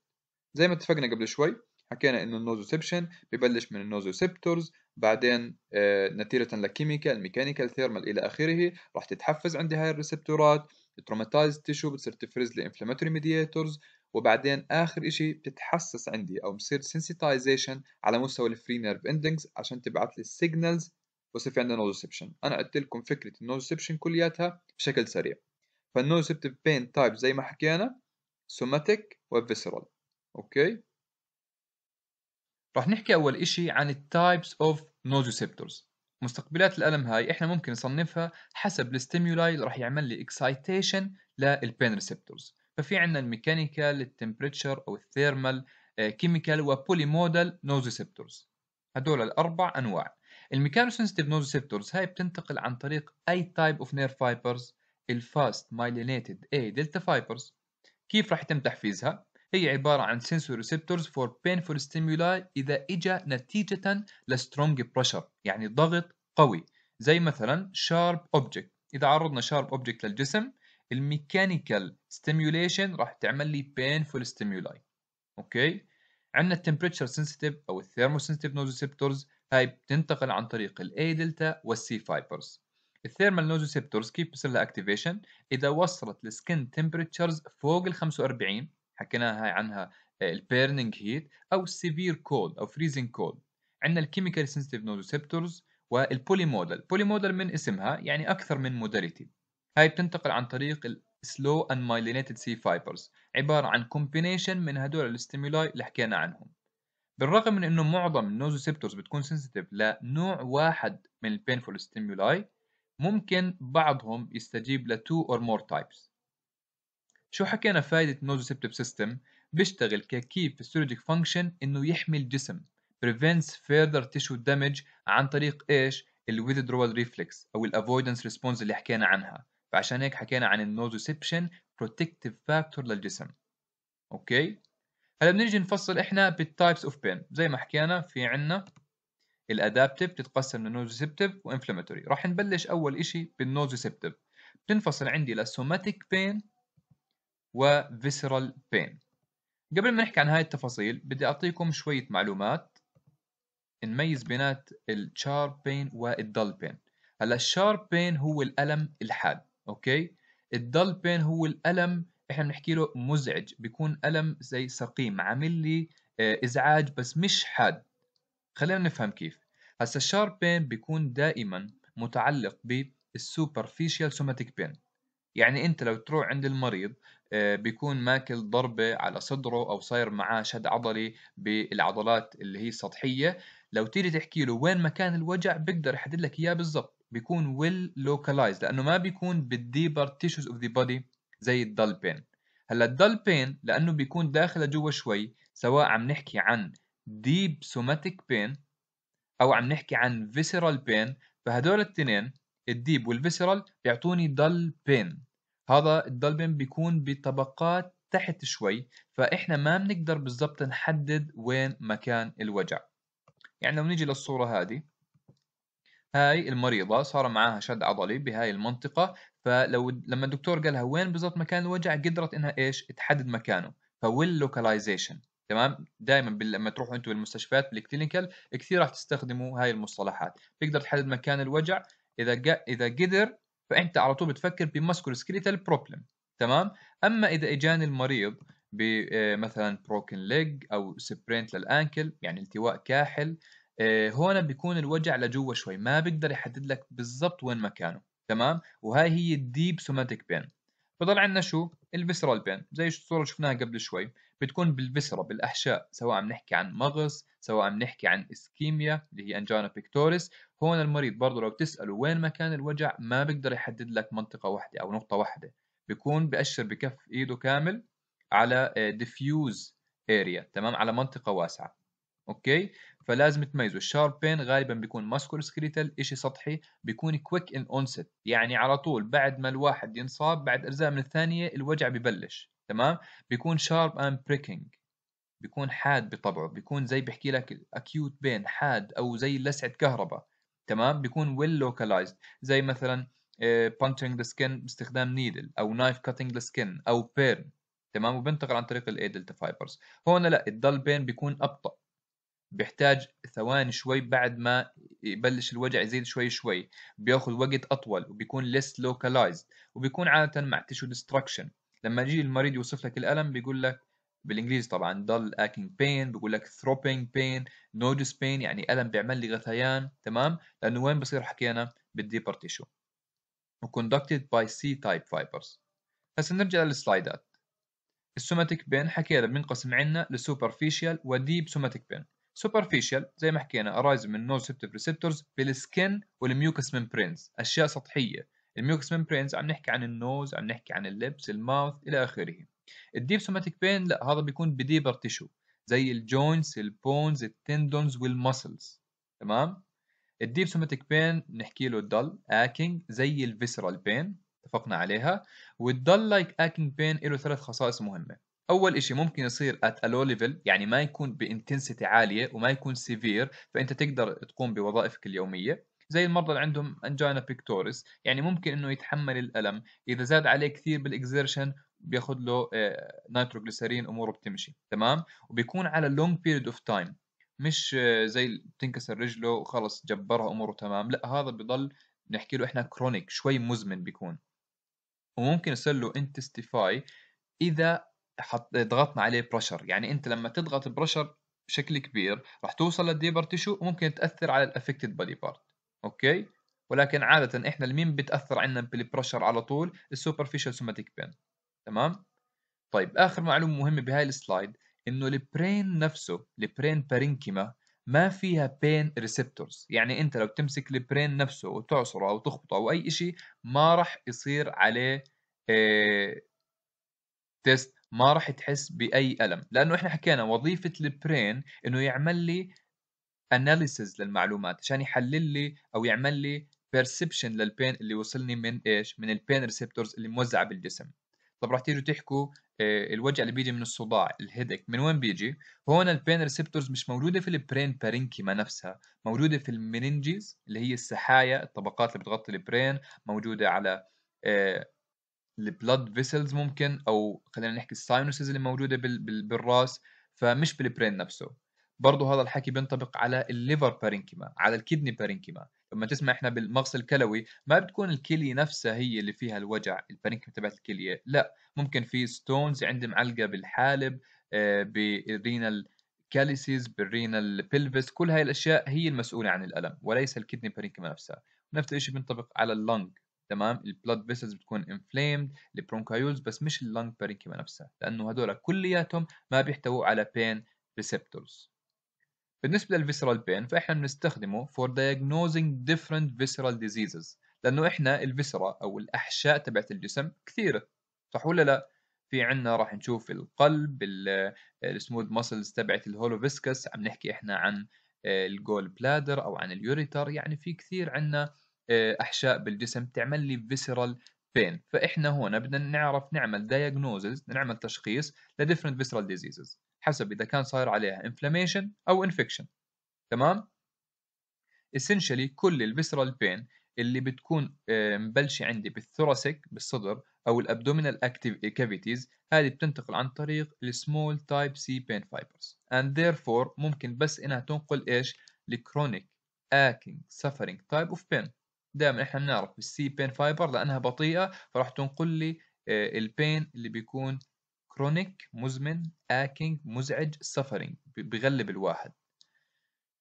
زي ما اتفقنا قبل شوي حكينا انه النوزوسبشن ببلش من النوزوسبتورز بعدين آه، نتيجة لكيميكال ميكانيكال ثيرمال الى اخره راح تتحفز عندي هاي الريسبتورات تروماتايز تيشو بتصير تفرز لانفلاماتوري ميدياتورز وبعدين اخر شيء بتتحسس عندي او بصير سنسيتايزيشن على مستوى الفري نيرف اندنجز عشان تبعث لي السيجنالز وصير في عندنا نوزوسبشن انا قلت لكم فكره النوزوسبشن كلياتها بشكل سريع فالنوزوسبتيف بين تايب زي ما حكينا سوماتيك وفيسرال اوكي okay. رح نحكي أول إشي عن التايبس اوف نوزوسيبتورز مستقبلات الألم هاي إحنا ممكن نصنفها حسب الستيمولاي اللي رح يعمل لي إكسايتيشن للبين ريسبتورز ففي عندنا الميكانيكال التمبريتشر أو الثيرمال كيميكال مودال نوزوسيبتورز هدول الأربع أنواع الميكانوسنسيتيف نوزوسيبتورز هاي بتنتقل عن طريق أي تايب اوف نير فايبرز الفاست مايلينيتد A دلتا فايبرز كيف رح يتم تحفيزها؟ هي عبارة عن sensory receptors for painful stimuli إذا إجا نتيجة لسترونج بريشر يعني ضغط قوي زي مثلا sharp object إذا عرضنا sharp object للجسم الميكانيكال stimulation راح تعمل لي painful stimuli أوكي عندنا التمبريتشر سنسيتيف أو nose receptors هاي بتنتقل عن طريق الاي دلتا C فايبرز الثيرمال ريسبتورز كيف بصير لها اكتيفيشن اذا وصلت السكن تمبريتشرز فوق ال 45 حكينا هاي عنها آه، البيرنينج هيت او السيفير كولد او فريزنج كولد عندنا الكيميكال سنسيتيف نود ريسبتورز والبولي مودل بولي مودل من اسمها يعني اكثر من موداليتي هاي بتنتقل عن طريق السلو اند مايلينيتد سي فايبرز عباره عن كومبينيشن من هدول الاستيمولاي اللي حكينا عنهم بالرغم من انه معظم النوز ريسبتورز بتكون سنسيتيف لنوع واحد من البينفول ستيمولاي ممكن بعضهم يستجيب لتو اور مور تايبس شو حكينا فائدة نوزوسيبتيف سيستم بيشتغل ككي فيسيولوجيك فانكشن انه يحمي الجسم prevents further tissue damage عن طريق ايش؟ الويذدرول ريفلكس او الافويدنس ريسبونس اللي حكينا عنها فعشان هيك حكينا عن النوزوسيبشن بروتكتيف فاكتور للجسم اوكي هلا بنيجي نفصل احنا بالتايبس اوف بين زي ما حكينا في عندنا الادابتيف بتتقسم و وانفلاماتوري راح نبلش اول شيء بالنوزوسيبتيف بتنفصل عندي somatic بين وفيسرال بين قبل ما نحكي عن هاي التفاصيل بدي أعطيكم شوية معلومات نميز بينات الشارب بين والدل بين هلا الشارب بين هو الألم الحاد أوكي الدل بين هو الألم احنا بنحكي له مزعج بيكون ألم زي سقيم عامل لي آه، إزعاج بس مش حاد خلينا نفهم كيف هسا الشارب بين بيكون دائما متعلق بالسوبرفيشال سوماتيك بين يعني انت لو تروح عند المريض آه، بيكون ماكل ضربة على صدره أو صاير معاه شد عضلي بالعضلات اللي هي السطحية لو تيجي تحكي له وين مكان الوجع بيقدر يحدد لك إياه بالضبط بيكون will localized لأنه ما بيكون بالديبر tissues اوف ذا بودي زي الدل بين هلا الدل بين لأنه بيكون داخله جوا شوي سواء عم نحكي عن deep somatic pain أو عم نحكي عن visceral pain فهدول التنين الديب والفيسرال بيعطوني دل بين هذا الدلبن بيكون بطبقات تحت شوي فإحنا ما بنقدر بالضبط نحدد وين مكان الوجع يعني لو نيجي للصورة هذه هاي المريضة صار معاها شد عضلي بهاي المنطقة فلو لما الدكتور قالها وين بالضبط مكان الوجع قدرت انها ايش تحدد مكانه فويل لوكاليزيشن تمام دائما لما تروحوا انتم المستشفيات بالكلينيكال كثير راح تستخدموا هاي المصطلحات تقدر تحدد مكان الوجع اذا اذا قدر فانت على طول بتفكر بمسكول سكريتال بروبلم تمام اما اذا اجاني المريض بمثلا بروكن ليج او سبرينت للانكل يعني التواء كاحل هون آه، بيكون الوجع لجوا شوي ما بقدر يحدد لك بالضبط وين مكانه تمام وهاي هي الديب سوماتيك بين فضل عندنا شو الفيسرال بين زي الصوره اللي شفناها قبل شوي بتكون بالبسرة بالأحشاء سواء عم نحكي عن مغص سواء عم نحكي عن اسكيميا اللي هي انجانا بيكتوريس هون المريض برضه لو تسأله وين مكان الوجع ما بيقدر يحدد لك منطقة واحدة أو نقطة واحدة بيكون بأشر بكف إيده كامل على آه، diffuse area تمام على منطقة واسعة اوكي فلازم تميزوا الشارب بين غالبا بيكون ماسكول سكريتال شيء سطحي بيكون كويك ان اونست يعني على طول بعد ما الواحد ينصاب بعد اجزاء من الثانيه الوجع ببلش تمام بيكون شارب اند بريكنج بيكون حاد بطبعه بيكون زي بحكي لك اكيوت بين حاد او زي لسعه كهرباء تمام بيكون ويل لوكالايزد زي مثلا بانشنج ذا سكن باستخدام نيدل او نايف كاتنج ذا سكن او بيرن تمام وبنتقل عن طريق الاي دلتا فايبرز هون لا الدل بين بيكون ابطا بيحتاج ثواني شوي بعد ما يبلش الوجع يزيد شوي شوي بياخذ وقت اطول وبيكون less localized وبيكون عاده مع tissue destruction لما يجي المريض يوصف لك الالم بيقول لك بالانجليزي طبعا dull aching pain بيقول لك throbbing pain nodus pain يعني الم بيعمل لي غثيان تمام لانه وين بصير حكينا بالديبر تيشو وكوندكتد by C-type fibers هسه نرجع للسلايدات السوماتيك بين حكينا بنقسم عندنا للسوبرفيشال وديب سوماتيك بين سوبرفيشال زي ما حكينا ارايز من نوزبتيف ريسبتورز بالسكن والميوكس ممبرينز اشياء سطحيه الميوكس ممبرينز عم نحكي عن النوز عم نحكي عن اللبس الماوث الى اخره الديب سوماتيك بين لا هذا بيكون بديبر تيشو زي الجوينتس البونز التندونز والمسلز تمام الديب سوماتيك بين بنحكي له دل اكينج زي الفيسرال بين اتفقنا عليها والدل لايك اكينج بين له ثلاث خصائص مهمه اول شيء ممكن يصير ات الو ليفل يعني ما يكون بانتنسيتي عاليه وما يكون سيفير فانت تقدر تقوم بوظائفك اليوميه زي المرضى اللي عندهم انجينا بيكتوريس يعني ممكن انه يتحمل الالم اذا زاد عليه كثير بالاكزيرشن بياخذ له نيتروجليسرين آه، اموره بتمشي تمام وبيكون على لونج بيريد اوف تايم مش آه، زي بتنكسر رجله وخلص جبرها اموره تمام لا هذا بضل نحكي له احنا كرونيك شوي مزمن بيكون وممكن يصير له انتستيفاي اذا حط ضغطنا عليه بريشر يعني انت لما تضغط بريشر بشكل كبير راح توصل للديبر تيشو وممكن تاثر على الافكتد بودي بارت اوكي ولكن عاده احنا المين بتاثر عندنا بالبريشر على طول السوبرفيشال سوماتيك بين تمام طيب اخر معلومه مهمه بهاي السلايد انه البرين نفسه البرين بارينكيما ما فيها بين ريسبتورز يعني انت لو تمسك البرين نفسه وتعصره او تخبطه او اي شيء ما راح يصير عليه إيه تيست ما راح تحس باي الم لانه احنا حكينا وظيفه البرين انه يعمل لي analysis للمعلومات عشان يحلل لي او يعمل لي بيرسبشن للبين اللي وصلني من ايش؟ من البين ريسبتورز اللي موزعه بالجسم. طب راح تيجوا تحكوا آه، الوجع اللي بيجي من الصداع الهيدك من وين بيجي؟ هون البين ريسبتورز مش موجوده في البرين بارينكيما نفسها، موجوده في المننجز اللي هي السحايا الطبقات اللي بتغطي البرين، موجوده على آه، البلود فيسلز ممكن او خلينا نحكي الساينوسز اللي موجوده بالراس فمش بالبرين نفسه. برضه هذا الحكي بينطبق على الليفر بارينكيما على الكدني بارينكيما لما تسمع احنا بالمغص الكلوي ما بتكون الكلية نفسها هي اللي فيها الوجع البارينكيما تبعت الكلية لا ممكن في ستونز عندي معلقة بالحالب بالرينال كاليسيز بالرينال بيلفيس كل هاي الأشياء هي المسؤولة عن الألم وليس الكدني بارينكيما نفسها نفس الشيء بينطبق على اللنج تمام البلود فيسلز بتكون انفليمد البرونكايولز بس مش اللنج بارينكيما نفسها لانه هدول كلياتهم ما بيحتووا على بين ريسبتورز بالنسبه للفيسرال بين فاحنا بنستخدمه for diagnosing different visceral diseases لانه احنا الفيسرا او الاحشاء تبعت الجسم كثيره صح ولا لا في عنا راح نشوف القلب السموث ماسلز تبعت الهولو فيسكس عم نحكي احنا عن آه، الجول بلادر او عن اليوريتر يعني في كثير عنا آه، احشاء بالجسم تعمل لي visceral فين فاحنا هنا بدنا نعرف نعمل دايجنوزز نعمل تشخيص لديفرنت فيسرال ديزيزز حسب اذا كان صاير عليها انفلاميشن او انفكشن تمام essentially كل الفيسرال بين اللي بتكون مبلشه عندي بالثوراسيك بالصدر او الابدومينال كافيتيز هذه بتنتقل عن طريق السمول تايب سي بين فايبرز and therefore ممكن بس انها تنقل ايش لكرونيك aching suffering type of pain دائما احنا بنعرف السي بين فايبر لانها بطيئه فراح تنقل لي آه، البين اللي بيكون كرونيك مزمن اكينج مزعج سفرنج بغلب الواحد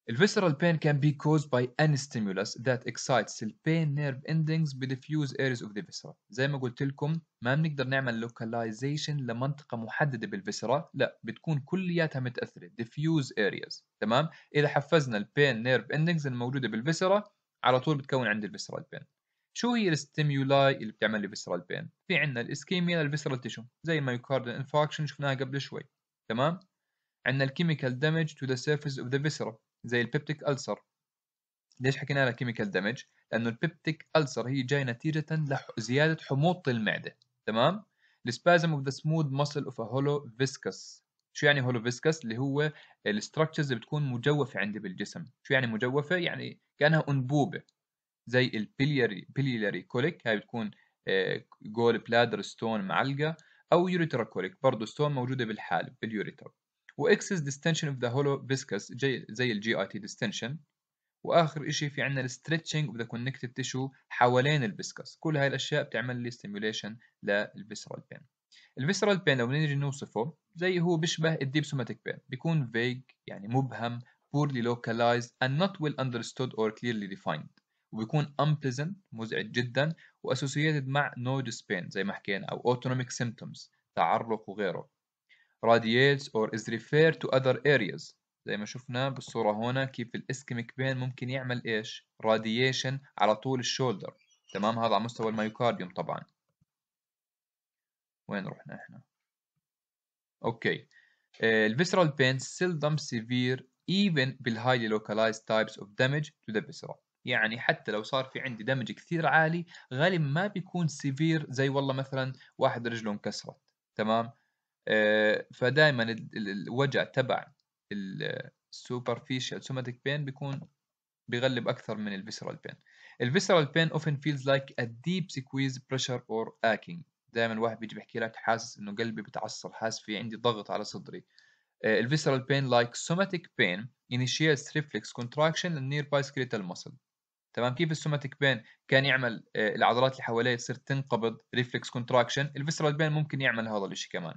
الفيسرال بين كان بي كوز باي ان ستيمولس ذات اكسايتس البين نيرف اندنجز بديفيوز ايريز اوف ذا فيسرا زي ما قلت لكم ما بنقدر نعمل لوكاليزيشن لمنطقة محددة بالفيسرا، لا بتكون كلياتها متأثرة ديفيوز ايريز تمام؟ إذا حفزنا البين نيرف اندنجز الموجودة بالفيسرا على طول بتكون عند الفيسرال بين شو هي الستيميولاي اللي بتعمل لي فيسرال بين في عندنا الاسكيميا للفيسرال تيشو زي ما يوكاردال انفاكشن شفناها قبل شوي تمام عندنا الكيميكال دامج تو ذا سيرفيس اوف ذا فيسرا زي البيبتيك ألسر ليش حكينا لها كيميكال دامج لانه البيبتيك ألسر هي جاي نتيجه لزياده حموضه المعده تمام السبازم اوف ذا سموث muscle اوف a hollow viscous شو يعني هولو فيسكس اللي هو الستركتشرز اللي بتكون مجوفه عندي بالجسم شو يعني مجوفه يعني كانها انبوبه زي البيلياري بيلياري كوليك هاي بتكون جول بلادر ستون معلقه او يوريترا كوليك برضه ستون موجوده بالحالب باليوريتر واكسس ديستنشن اوف ذا هولو فيسكس زي الجي اي تي ديستنشن واخر شيء في عندنا الستريتشنج اوف ذا كونكتيف تيشو حوالين الفيسكس كل هاي الاشياء بتعمل لي ستيميوليشن للفيسرال بين الفيسرال بين لو نيجي نوصفه زي هو بيشبه الديب سوماتيك بين بيكون vague يعني مبهم poorly localized and not well understood or clearly defined وبيكون unpleasant مزعج جدا واسوسييتد مع نودس pain زي ما حكينا او autonomic symptoms تعرق وغيره radiates or is referred to other areas زي ما شفنا بالصورة هنا كيف الاسكيميك بين ممكن يعمل ايش radiation على طول الشولدر تمام هذا على مستوى المايوكارديوم طبعا وين رحنا احنا اوكي آه، الفيسرال بين سيلدم سيفير ايفن بالهايلي localized تايبس اوف دامج تو ذا visceral يعني حتى لو صار في عندي دمج كثير عالي غالبا ما بيكون سيفير زي والله مثلا واحد رجله انكسرت تمام آه، فدائما الوجع تبع السوبرفيشال سوماتيك بين بيكون بيغلب اكثر من الفيسرال بين الفيسرال بين اوفن فيلز لايك ا ديب سكويز بريشر اور اكينج دائما الواحد بيجي بيحكي لك حاسس انه قلبي بتعصب حاسس في عندي ضغط على صدري الفيسرال بين لايك سوماتيك بين initiates كونتراكشن للنير باي سكريتال مسل تمام كيف السوماتيك بين كان يعمل آه، العضلات اللي حواليه تصير تنقبض ريفلكس كونتراكشن الفيسرال بين ممكن يعمل هذا الشيء كمان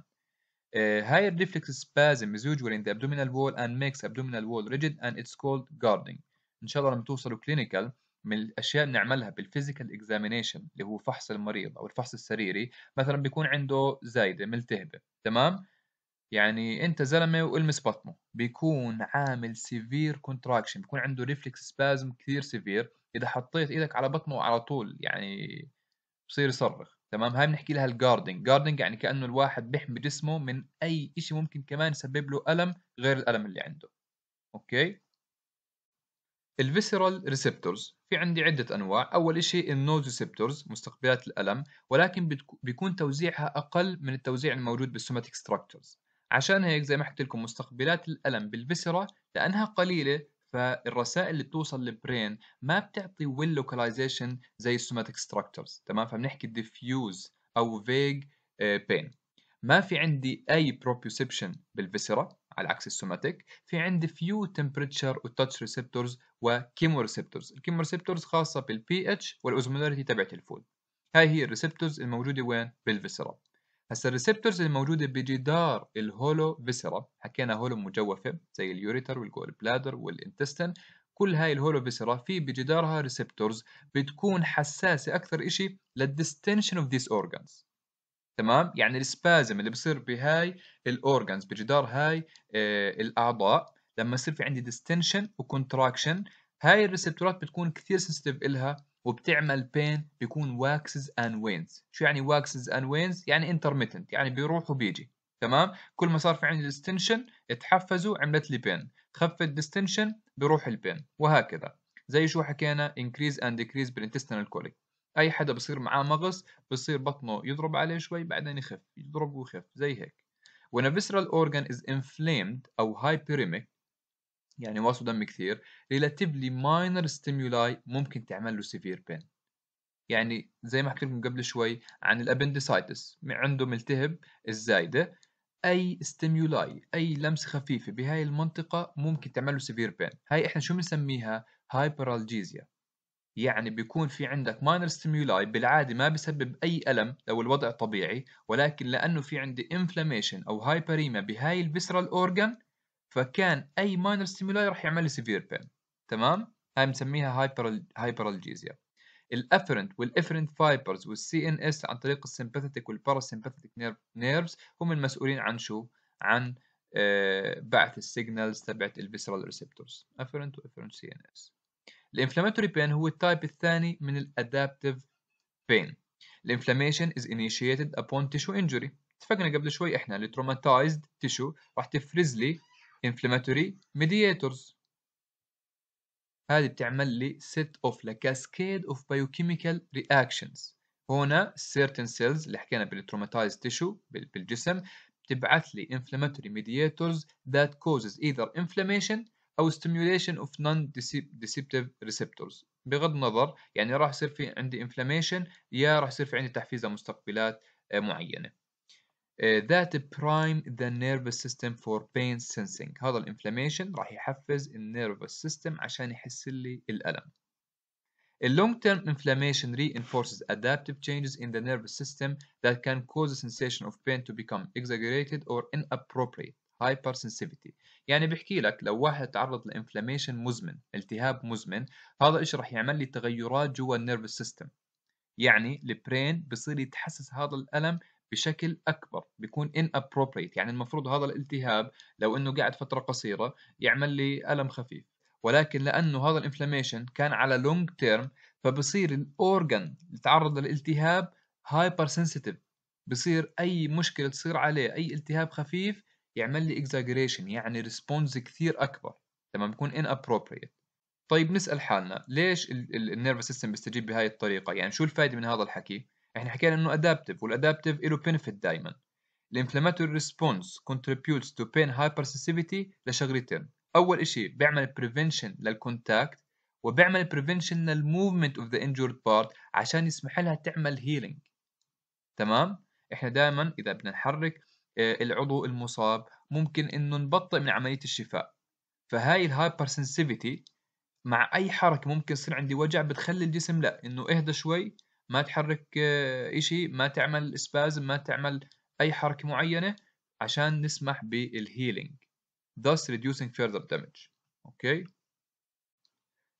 هاي الريفلكس سبازم از يوجوال ان ذا ابدومينال وول اند ميكس ابدومينال وول ريجيد اند اتس كولد جاردنج ان شاء الله لما توصلوا كلينيكال من الاشياء اللي نعملها بالفيزيكال اكزامينيشن اللي هو فحص المريض او الفحص السريري مثلا بيكون عنده زايده ملتهبه تمام يعني انت زلمه والمس بطنه بيكون عامل سيفير كونتراكشن بيكون عنده ريفلكس سبازم كثير سيفير اذا حطيت ايدك على بطنه على طول يعني بصير يصرخ تمام هاي بنحكي لها الجاردنج جاردنج يعني كانه الواحد بيحمي جسمه من اي شيء ممكن كمان يسبب له الم غير الالم اللي عنده اوكي الفيسرال ريسبتورز في عندي عدة أنواع أول شيء النوز ريسبتورز مستقبلات الألم ولكن بيكون توزيعها أقل من التوزيع الموجود بالسوماتيك ستراكتورز عشان هيك زي ما حكيت لكم مستقبلات الألم بالفيسرا لأنها قليلة فالرسائل اللي بتوصل للبرين ما بتعطي ويل لوكاليزيشن زي السوماتيك ستراكتورز تمام فبنحكي ديفيوز أو فيج بين آه، ما في عندي أي بروبيوسبشن بالفيسرا على عكس السوماتيك في عندي فيو تمبريتشر وتاتش ريسبتورز وكيمو ريسبتورز الكيمو ريسبتورز خاصه بالبي اتش والاوزمولاريتي تبعت الفود هاي هي الريسبتورز الموجوده وين بالفيسرا هسا الريسبتورز الموجوده بجدار الهولو فيسرا حكينا هولو مجوفه زي اليوريتر والجول بلادر والانتستين كل هاي الهولو فيسرا في بجدارها ريسبتورز بتكون حساسه اكثر شيء للديستنشن اوف ذيس اورجانز تمام يعني السبازم اللي بصير بهاي الاورجنز بجدار هاي آه، الاعضاء لما يصير في عندي ديستنشن وكونتراكشن هاي الريسبتورات بتكون كثير سنسيتيف إلها وبتعمل بين بيكون واكسز اند وينز شو يعني واكسز اند وينز يعني انترميتنت يعني بيروح وبيجي تمام كل ما صار في عندي ديستنشن اتحفزوا عملت لي بين خف الديستنشن بيروح البين وهكذا زي شو حكينا increase and decrease بالintestinal كوليك اي حدا بصير معاه مغص بصير بطنه يضرب عليه شوي بعدين يخف يضرب ويخف زي هيك when a visceral organ is inflamed أو hyperemic يعني واصل دم كثير relatively minor stimuli ممكن تعمل له severe pain يعني زي ما حكيت لكم قبل شوي عن الابندسايتس عنده ملتهب الزايدة أي ستيمولاي أي لمسة خفيفة بهاي المنطقة ممكن تعمل له سيفير بين هاي إحنا شو بنسميها هايبرالجيزيا يعني بيكون في عندك ماينر ستيمولاي بالعاده ما بسبب اي الم لو الوضع طبيعي ولكن لانه في عندي انفلاميشن او هايبريما بهاي الفيسرال اورجان فكان اي ماينر ستيمولاي راح يعمل لي سيفير بين تمام هاي بنسميها هايبر هايبرالجيزيا الافرنت والافرنت فايبرز والسي ان اس عن طريق السمباثيتك والباراسمباثيتك نيرفز هم المسؤولين عن شو عن آه، بعث السيجنالز تبعت الفيسرال ريسبتورز افرنت وافرنت سي ان اس الانفلاماتوري بين هو التايب الثاني من الادابتيف بين الانفلاميشن از انيشيتد ابون تيشو انجري اتفقنا قبل شوي احنا التروماتايزد تيشو راح تفرز لي انفلاماتوري ميدييتورز هذه بتعمل لي set of لكاسكيد اوف بايوكيميكال رياكشنز هنا سيرتن سيلز اللي حكينا بالتروماتايزد تيشو بالجسم بتبعث لي انفلاماتوري ميدييتورز ذات كوزز ايذر انفلاميشن او stimulation of non-deceptive receptors بغض النظر يعني راح يصير في عندي inflammation يا راح يصير في عندي تحفيز لمستقبلات معينه that prime the nervous system for pain sensing هذا الانفلاميشن راح يحفز النيرفس system عشان يحس لي الالم اللونج term inflammation reinforces adaptive changes in the nervous system that can cause a sensation of pain to become exaggerated or inappropriate هايبر سنسيفيتي يعني بحكي لك لو واحد تعرض لانفلاميشن مزمن التهاب مزمن هذا ايش راح يعمل لي تغيرات جوا النيرف سيستم يعني البرين بصير يتحسس هذا الالم بشكل اكبر بيكون ان ابروبريت يعني المفروض هذا الالتهاب لو انه قاعد فتره قصيره يعمل لي الم خفيف ولكن لانه هذا الانفلاميشن كان على لونج تيرم فبصير الاورجن تعرض للالتهاب هايبر سنسيتيف بصير اي مشكله تصير عليه اي التهاب خفيف يعمل لي exaggeration يعني response كثير أكبر لما بكون inappropriate طيب نسأل حالنا ليش النيرفس سيستم بيستجيب بهاي الطريقة يعني شو الفائدة من هذا الحكي احنا حكينا انه adaptive والادابتيف له benefit دائما الانفلاماتوري ريسبونس contributes to pain hypersensitivity لشغلتين اول شيء بيعمل prevention للكونتاكت وبيعمل prevention للموفمنت اوف ذا injured بارت عشان يسمح لها تعمل healing تمام احنا دائما اذا بدنا نحرك آه، العضو المصاب ممكن انه نبطئ من عمليه الشفاء فهاي الهايبر سنسيفيتي مع اي حركه ممكن يصير عندي وجع بتخلي الجسم لا انه اهدى شوي ما تحرك آه، اشي ما تعمل سبازم ما تعمل اي حركه معينه عشان نسمح بالهيلينج thus reducing further damage اوكي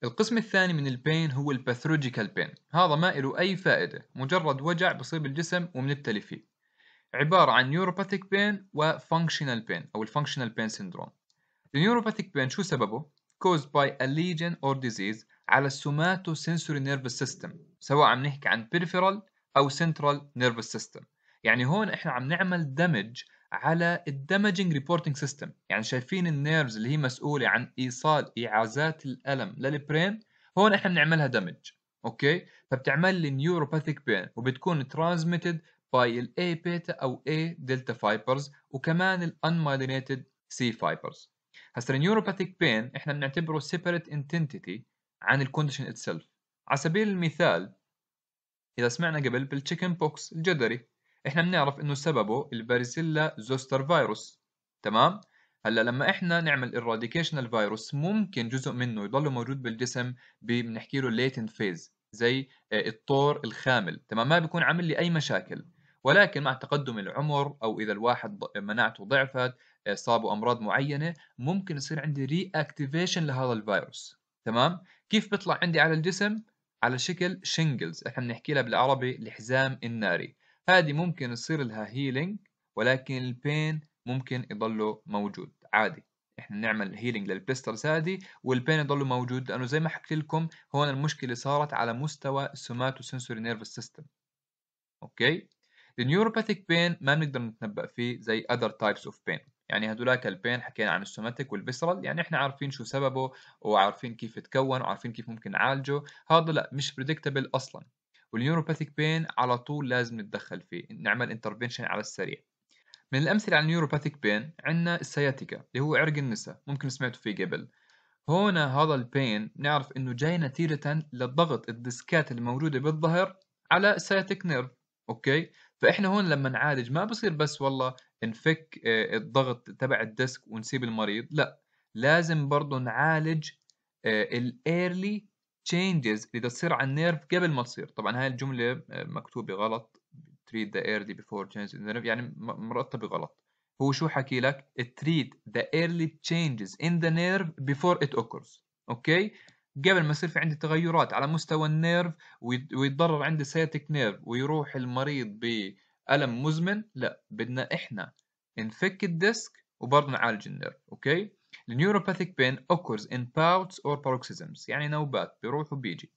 القسم الثاني من البين هو الباثولوجيكال بين هذا ما له اي فائده مجرد وجع بصيب الجسم وبنبتلي فيه عبارة عن neuropathic pain و functional pain أو الفانكشنال functional pain syndrome. The neuropathic pain شو سببه؟ caused by a lesion or disease على somatosensory nervous system سواء عم نحكي عن peripheral أو central nervous system. يعني هون احنا عم نعمل دمج على الدمجنج ريبورتنج سيستم يعني شايفين النيرفز اللي هي مسؤولة عن إيصال إعازات الألم للبرين هون احنا بنعملها دمج اوكي فبتعمل لي نيوروباتيك بين وبتكون ترانزميتد باي ال A بيتا أو A دلتا فايبرز وكمان ال unmyelinated C فايبرز هسا النيوروباثيك بين احنا بنعتبره separate entity عن الكونديشن اتسلف على سبيل المثال إذا سمعنا قبل بالتشيكن بوكس الجدري احنا بنعرف انه سببه البارزيلا زوستر فيروس تمام هلا لما احنا نعمل ايراديكيشن الفيروس ممكن جزء منه يضل موجود بالجسم بنحكي له ليتنت فيز زي آه، الطور الخامل تمام ما بيكون عامل لي اي مشاكل ولكن مع تقدم العمر أو إذا الواحد مناعته ضعفت آه، صابوا أمراض معينة ممكن يصير عندي ري اكتيفيشن لهذا الفيروس تمام كيف بيطلع عندي على الجسم على شكل شينجلز احنا بنحكي لها بالعربي الحزام الناري هذه ممكن يصير لها هيلينج ولكن البين ممكن يضله موجود عادي احنا نعمل هيلينج للبلسترز هذه والبين يضل موجود لانه زي ما حكيت لكم هون المشكله صارت على مستوى السوماتو سنسوري نيرفس سيستم اوكي النيوروباثيك بين ما بنقدر نتنبأ فيه زي other types of pain يعني هدولاك البين حكينا عن السوماتيك والفيسرال يعني احنا عارفين شو سببه وعارفين كيف يتكون وعارفين كيف ممكن نعالجه هذا لا مش بريدكتبل اصلا والنيوروباثيك بين على طول لازم نتدخل فيه نعمل انترفينشن على السريع من الامثله على النيوروباثيك بين عندنا السياتيكا اللي هو عرق النساء ممكن سمعتوا فيه قبل هون هذا البين نعرف انه جاي نتيجه للضغط الديسكات الموجوده بالظهر على السياتيك نيرف اوكي فاحنا هون لما نعالج ما بصير بس والله نفك آه، الضغط تبع الديسك ونسيب المريض لا لازم برضه نعالج آه، الايرلي تشينجز اللي تصير على النيرف قبل ما تصير طبعا هاي الجمله آه، مكتوبه غلط تريد ذا ايرلي بيفور تشينجز يعني مرتبه غلط هو شو حكي لك تريد ذا ايرلي تشينجز ان ذا نيرف بيفور ات اوكرز اوكي قبل ما يصير في عندي تغيرات على مستوى النيرف ويتضرر عندي سياتيك نيرف ويروح المريض بألم مزمن لا بدنا احنا نفك الديسك وبرضه نعالج النيرف اوكي النيوروباثيك بين occurs in bouts or paroxysms يعني نوبات بيروح وبيجي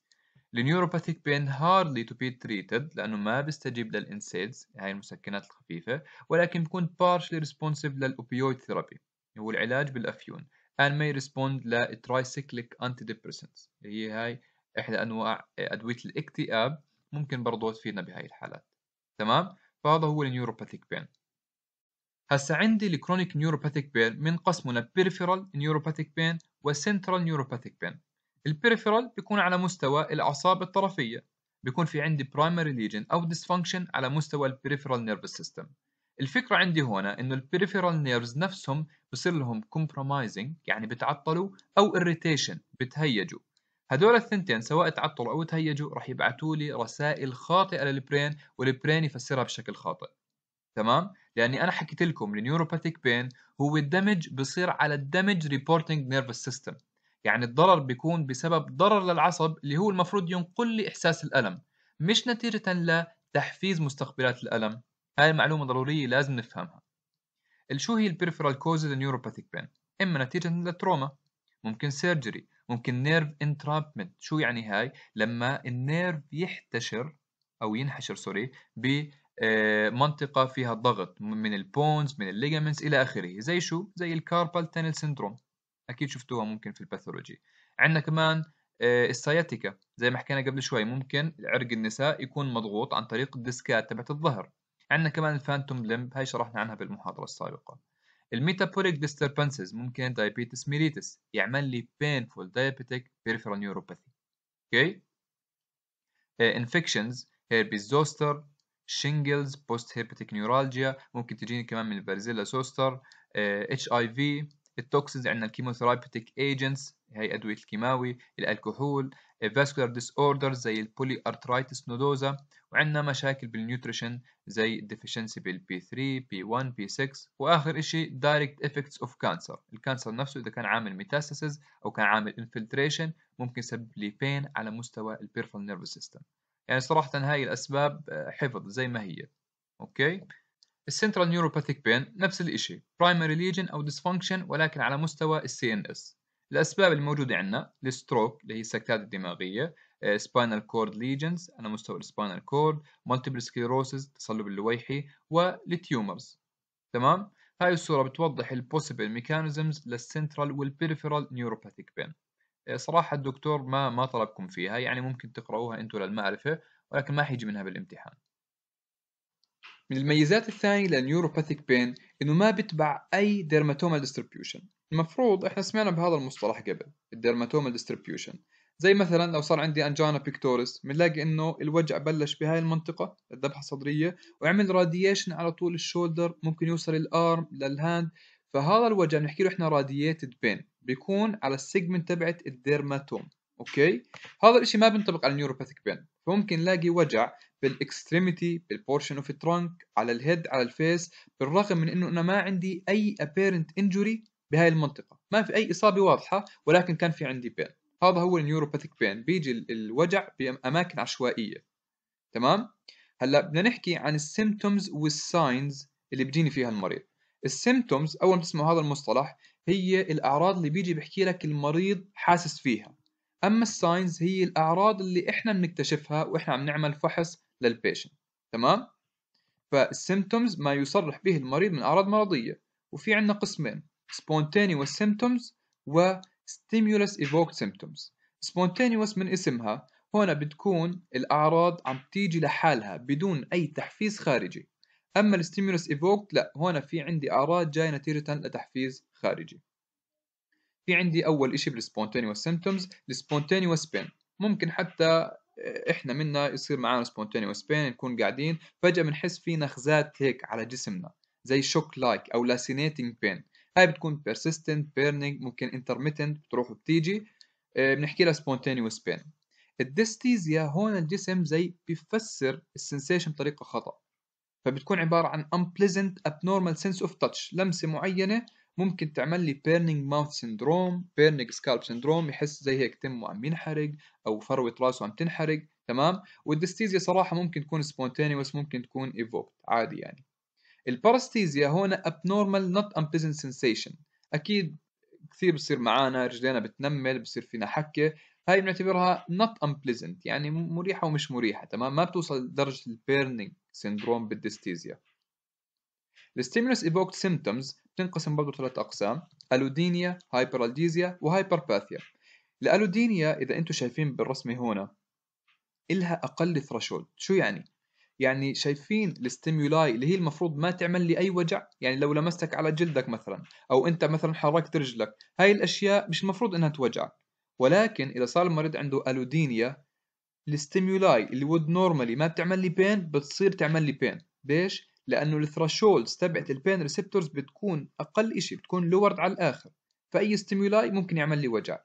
النيوروباثيك بين hardly to be treated لأنه ما بيستجيب للإنسيدز هاي المسكنات الخفيفة ولكن بيكون partially responsive للأوبيويد ثيرابي هو العلاج بالأفيون and may respond للترايسيكليك tricyclic antidepressants اللي هي هاي احدى انواع ادويه الاكتئاب ممكن برضو تفيدنا بهاي الحالات تمام فهذا هو النيوروباثيك بين هسا عندي الكرونيك نيوروباثيك بين منقسمه لبيريفيرال نيوروباثيك بين وسنترال نيوروباثيك بين البيريفيرال بيكون على مستوى الاعصاب الطرفيه بيكون في عندي primary lesion او dysfunction على مستوى peripheral نيرفس سيستم الفكره عندي هنا انه البريفيرال نيرفز نفسهم بصير لهم كومبرومايزنج يعني بتعطلوا او اريتيشن بتهيجوا هدول الثنتين سواء تعطلوا او تهيجوا رح يبعثوا لي رسائل خاطئه للبرين والبرين يفسرها بشكل خاطئ تمام لاني انا حكيت لكم النيوروباثيك بين هو الدمج بصير على الدمج ريبورتنج نيرفس سيستم يعني الضرر بيكون بسبب ضرر للعصب اللي هو المفروض ينقل لي احساس الالم مش نتيجه لتحفيز مستقبلات الالم هاي المعلومة ضرورية لازم نفهمها شو هي البريفرال كوزز Neuropathic بين إما نتيجة للتروما ممكن سيرجري ممكن نيرف انترابمنت شو يعني هاي لما النيرف يحتشر أو ينحشر سوري ب آه، منطقة فيها ضغط من البونز من الليجامنتس إلى آخره زي شو زي الكاربال تنل سيندروم أكيد شفتوها ممكن في الباثولوجي عندنا كمان آه، السياتيكا زي ما حكينا قبل شوي ممكن عرق النساء يكون مضغوط عن طريق الديسكات تبعت الظهر عندنا كمان الفانتوم ليمب هاي شرحنا عنها بالمحاضرة السابقة الميتابوليك ديستربنسز ممكن دايابيتس ميليتس يعمل لي بينفول diabetic بيريفيرال نيوروباثي اوكي انفكشنز هيربيز زوستر شينجلز بوست هيربيتيك نيورالجيا ممكن تجيني كمان من الفارزيلا سوستر اتش اي في التوكسز عندنا الكيموثيرابيتيك ايجنتس هي أدوية الكيماوي الكحول الفاسكولار ديس اوردرز زي البولي ارترايتس نودوزا وعندنا مشاكل بالنيوتريشن زي الديفيشنسي بالبي 3 بي 1 بي 6 واخر شيء دايركت افكتس اوف كانسر الكانسر نفسه اذا كان عامل ميتاستاسيز او كان عامل انفلتريشن ممكن يسبب لي بين على مستوى البيرفال نيرف سيستم يعني صراحه هاي الاسباب آه، حفظ زي ما هي اوكي السنترال نيوروباثيك بين نفس الشيء برايمري ليجن او ديسفانكشن ولكن على مستوى السي ان اس الأسباب الموجودة عندنا الستروك اللي هي السكتات الدماغية سباينال كورد ليجنز على مستوى السباينال كورد مالتيبل سكليروسز تصلب اللويحي والتيومرز تمام هاي الصورة بتوضح البوسيبل ميكانيزمز للسنترال والبيريفرال نيوروباثيك بين صراحة الدكتور ما ما طلبكم فيها يعني ممكن تقرأوها انتم للمعرفة ولكن ما حيجي منها بالامتحان من الميزات الثانية للنيوروباثيك بين إنه ما بتبع أي ديرماتومال ديستريبيوشن المفروض احنا سمعنا بهذا المصطلح قبل الديرماتوما ديستريبيوشن زي مثلا لو صار عندي انجانا بيكتوريس بنلاقي انه الوجع بلش بهاي المنطقه الذبحه الصدريه وعمل راديشن على طول الشولدر ممكن يوصل الارم للهاند فهذا الوجع بنحكي له احنا راديتد بين بيكون على السيجمنت تبعت الديرماتوم اوكي هذا الشيء ما بينطبق على النيوروباثيك بين فممكن نلاقي وجع بالاكستريميتي بالبورشن اوف ترانك على الهيد على الفيس بالرغم من انه انا ما عندي اي ابيرنت انجوري بهاي المنطقه ما في اي اصابه واضحه ولكن كان في عندي بين هذا هو النيوروباثيك بين بيجي الوجع باماكن عشوائيه تمام هلا بدنا نحكي عن السيمتومز والساينز اللي بيجيني فيها المريض السيمتومز اول ما تسمعوا هذا المصطلح هي الاعراض اللي بيجي بحكي لك المريض حاسس فيها اما الساينز هي الاعراض اللي احنا بنكتشفها واحنا عم نعمل فحص للبيشنت تمام فالسيمتومز ما يصرح به المريض من اعراض مرضيه وفي عندنا قسمين spontaneous symptoms و stimulus evoked symptoms spontaneous من اسمها هنا بتكون الأعراض عم تيجي لحالها بدون أي تحفيز خارجي أما الستيمولس ايفوكت لا هنا في عندي أعراض جاية نتيجة لتحفيز خارجي في عندي أول إشي symptoms الـ spontaneous بين ممكن حتى آه، إحنا منا يصير معانا spontaneous بين نكون قاعدين فجأة بنحس في نخزات هيك على جسمنا زي شوك لايك أو لاسينيتنج بين هاي بتكون persistent burning ممكن intermittent بتروح وبتيجي آه، بنحكي لها spontaneous pain الديستيزيا هون الجسم زي بيفسر السنسيشن بطريقه خطا فبتكون عباره عن unpleasant abnormal sense of touch لمسه معينه ممكن تعمل لي burning mouth syndrome burning scalp syndrome يحس زي هيك تمه عم ينحرق او فروه راسه عم تنحرق تمام والديستيزيا صراحه ممكن تكون spontaneous ممكن تكون evoked عادي يعني البارستيزيا هون abnormal not unpleasant sensation اكيد كثير بصير معانا رجلينا بتنمل بصير فينا حكه هاي بنعتبرها not unpleasant يعني مريحه ومش مريحه تمام ما بتوصل لدرجه البيرنينج سيندروم بالديستيزيا الستيمولس ايفوكت سيمتومز بتنقسم برضه ثلاث اقسام الودينيا هايبرالجيزيا وهايبرباثيا الالودينيا اذا انتم شايفين بالرسمه هنا إلها اقل ثرشولد شو يعني يعني شايفين الستيمولاي اللي هي المفروض ما تعمل لي اي وجع يعني لو لمستك على جلدك مثلا او انت مثلا حركت رجلك هاي الاشياء مش المفروض انها توجعك ولكن اذا صار المريض عنده الودينيا الستيمولاي اللي ود نورمالي ما بتعمل لي بين بتصير تعمل لي بين ليش لانه الثراشولدز تبعت البين ريسبتورز بتكون اقل شيء بتكون لورد على الاخر فاي ستيمولاي ممكن يعمل لي وجع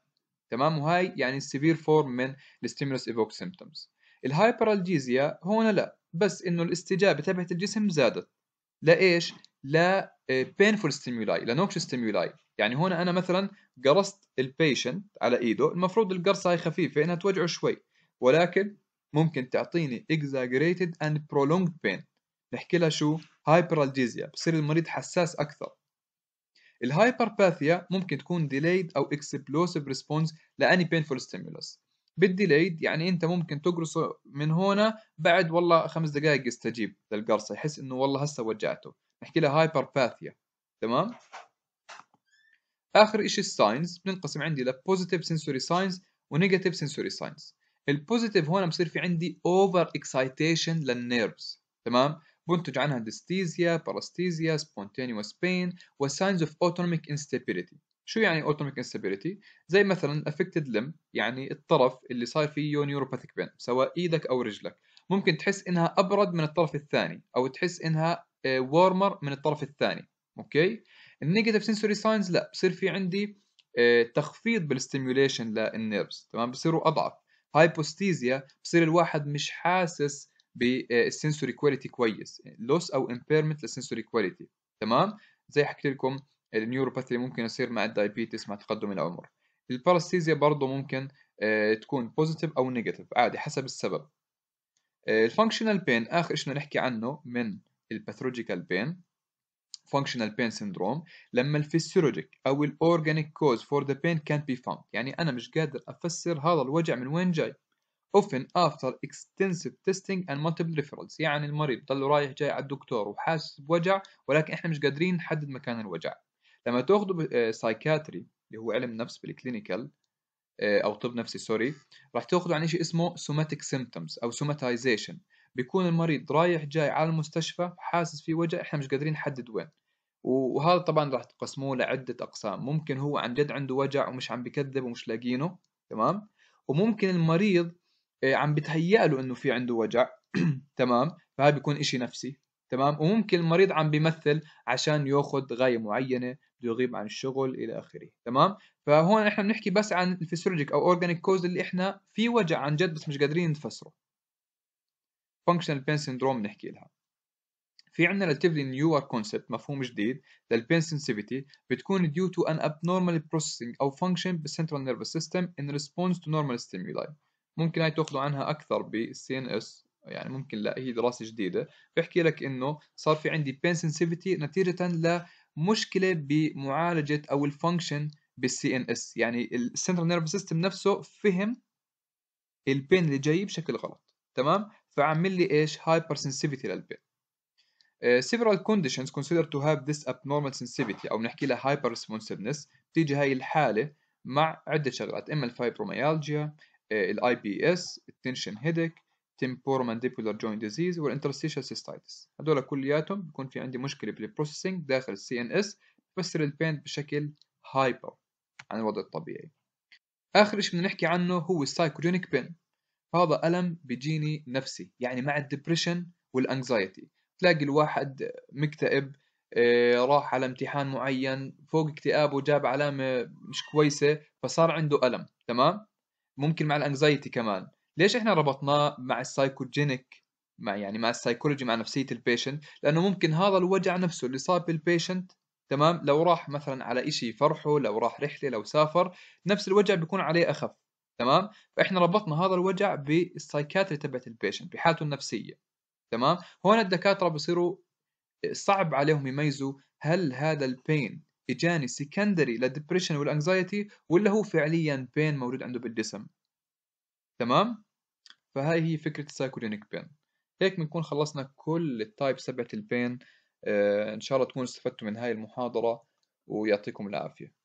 تمام وهي يعني السيفير فورم من الاستيمولس ايفوك سيمتومز الهايبرالجيزيا هون لا بس انه الاستجابه تبعت الجسم زادت لايش؟ لا بينفول ستيمولاي لنوكش ستيمولاي يعني هون انا مثلا قرصت البيشنت على ايده المفروض القرصه هي خفيفه انها توجعه شوي ولكن ممكن تعطيني exaggerated and prolonged pain نحكي لها شو هايبرالجيزيا بصير المريض حساس اكثر الهايبرباثيا ممكن تكون delayed او explosive response لاني painful stimulus بالديليد يعني انت ممكن تقرصه من هنا بعد والله خمس دقائق يستجيب للقرصه يحس انه والله هسه وجعته نحكي لها باثيا تمام اخر شيء الساينز بننقسم عندي لبوزيتيف سنسوري ساينز ونيجاتيف سنسوري ساينز البوزيتيف هون بصير في عندي اوفر اكسايتيشن للنيرفز تمام بنتج عنها ديستيزيا باراستيزيا سبونتينيوس بين وساينز اوف اوتونوميك انستابيليتي شو يعني اوتوميك انستابيليتي زي مثلا افكتد لم يعني الطرف اللي صار فيه نيوروباثيك بين سواء ايدك او رجلك ممكن تحس انها ابرد من الطرف الثاني او تحس انها وارمر آه، من الطرف الثاني اوكي النيجاتيف سنسوري ساينز لا بصير في عندي آه، تخفيض بالستيميوليشن للنيرفز تمام بصيروا اضعف هايبوستيزيا بصير الواحد مش حاسس بالسنسوري آه، كواليتي كويس لوس او امبيرمنت للسنسوري كواليتي تمام زي حكيت لكم النيوروباثي ممكن يصير مع الدايبيتس مع تقدم العمر البارستيزيا برضه ممكن آه، تكون بوزيتيف او نيجاتيف عادي حسب السبب الفانكشنال آه، بين اخر شيء نحكي عنه من الباثولوجيكال بين فانكشنال بين سيندروم لما الفيسيولوجيك او الاورجانيك كوز فور ذا بين كانت بي فاوند يعني انا مش قادر افسر هذا الوجع من وين جاي often after extensive testing and multiple referrals يعني المريض ضل رايح جاي على الدكتور وحاسس بوجع ولكن احنا مش قادرين نحدد مكان الوجع لما تاخذوا آه، سايكاتري اللي هو علم نفس بالكلينيكال آه، او طب نفسي سوري راح تاخذوا عن شيء اسمه سوماتيك سيمبتومز او سوماتايزيشن بيكون المريض رايح جاي على المستشفى حاسس في وجع احنا مش قادرين نحدد وين وهذا طبعا راح تقسموه لعدة أقسام ممكن هو عن جد عنده وجع ومش عم بكذب ومش لاقينه تمام وممكن المريض آه، عم بتهيأ له انه في عنده وجع *clears throat* تمام فهذا بيكون اشي نفسي تمام وممكن المريض عم بيمثل عشان ياخذ غايه معينه بده يغيب عن الشغل الى اخره تمام فهون احنا بنحكي بس عن الفيسيولوجيك او اورجانيك كوز اللي احنا في وجع عن جد بس مش قادرين نفسره فانكشنال بين سيندروم بنحكي لها في عندنا ريلاتيفلي نيور كونسبت مفهوم جديد للبين سنسيفيتي بتكون due to an abnormal processing او function بالسنترال نيرفس سيستم in response to normal stimuli ممكن هاي تاخذوا عنها اكثر بالسي ان اس يعني ممكن لا هي دراسه جديده بيحكي لك انه صار في عندي بين سنسيفيتي نتيجه لمشكله بمعالجه او الفانكشن بالسي ان اس يعني السنترال nervous سيستم نفسه فهم البين اللي جاي بشكل غلط تمام فعمل لي ايش هايبر سنسيفيتي للبين uh, several conditions considered to have this abnormal sensitivity او بنحكي لها hyper responsiveness بتيجي هاي الحاله مع عده شغلات اما الفايبروميالجيا الاي بي اس التنشن هيدك mandibular joint disease والinterstitial cystitis هدول كلياتهم بكون في عندي مشكله بالبروسيسنج داخل السي ان اس بفسر البين بشكل هايبر عن الوضع الطبيعي اخر شيء بدنا نحكي عنه هو السايكوجينيك بين هذا الم بيجيني نفسي يعني مع الدبريشن والانكزايتي تلاقي الواحد مكتئب آه، راح على امتحان معين فوق اكتئابه جاب علامه مش كويسه فصار عنده الم تمام ممكن مع الانكزايتي كمان ليش احنا ربطناه مع السايكوجينيك مع يعني مع السايكولوجي مع نفسيه البيشنت لانه ممكن هذا الوجع نفسه اللي صار بالبيشنت تمام لو راح مثلا على شيء فرحه لو راح رحله لو سافر نفس الوجع بيكون عليه اخف تمام فاحنا ربطنا هذا الوجع بالسايكاتري تبعت البيشنت بحالته النفسيه تمام هون الدكاتره بصيروا صعب عليهم يميزوا هل هذا البين اجاني سكندري للدبريشن والانكزايتي ولا هو فعليا بين موجود عنده بالجسم تمام فهاي هي فكرة السايكولينيك بين هيك بنكون خلصنا كل التايب سبعة البين آه، إن شاء الله تكونوا استفدتوا من هاي المحاضرة ويعطيكم العافية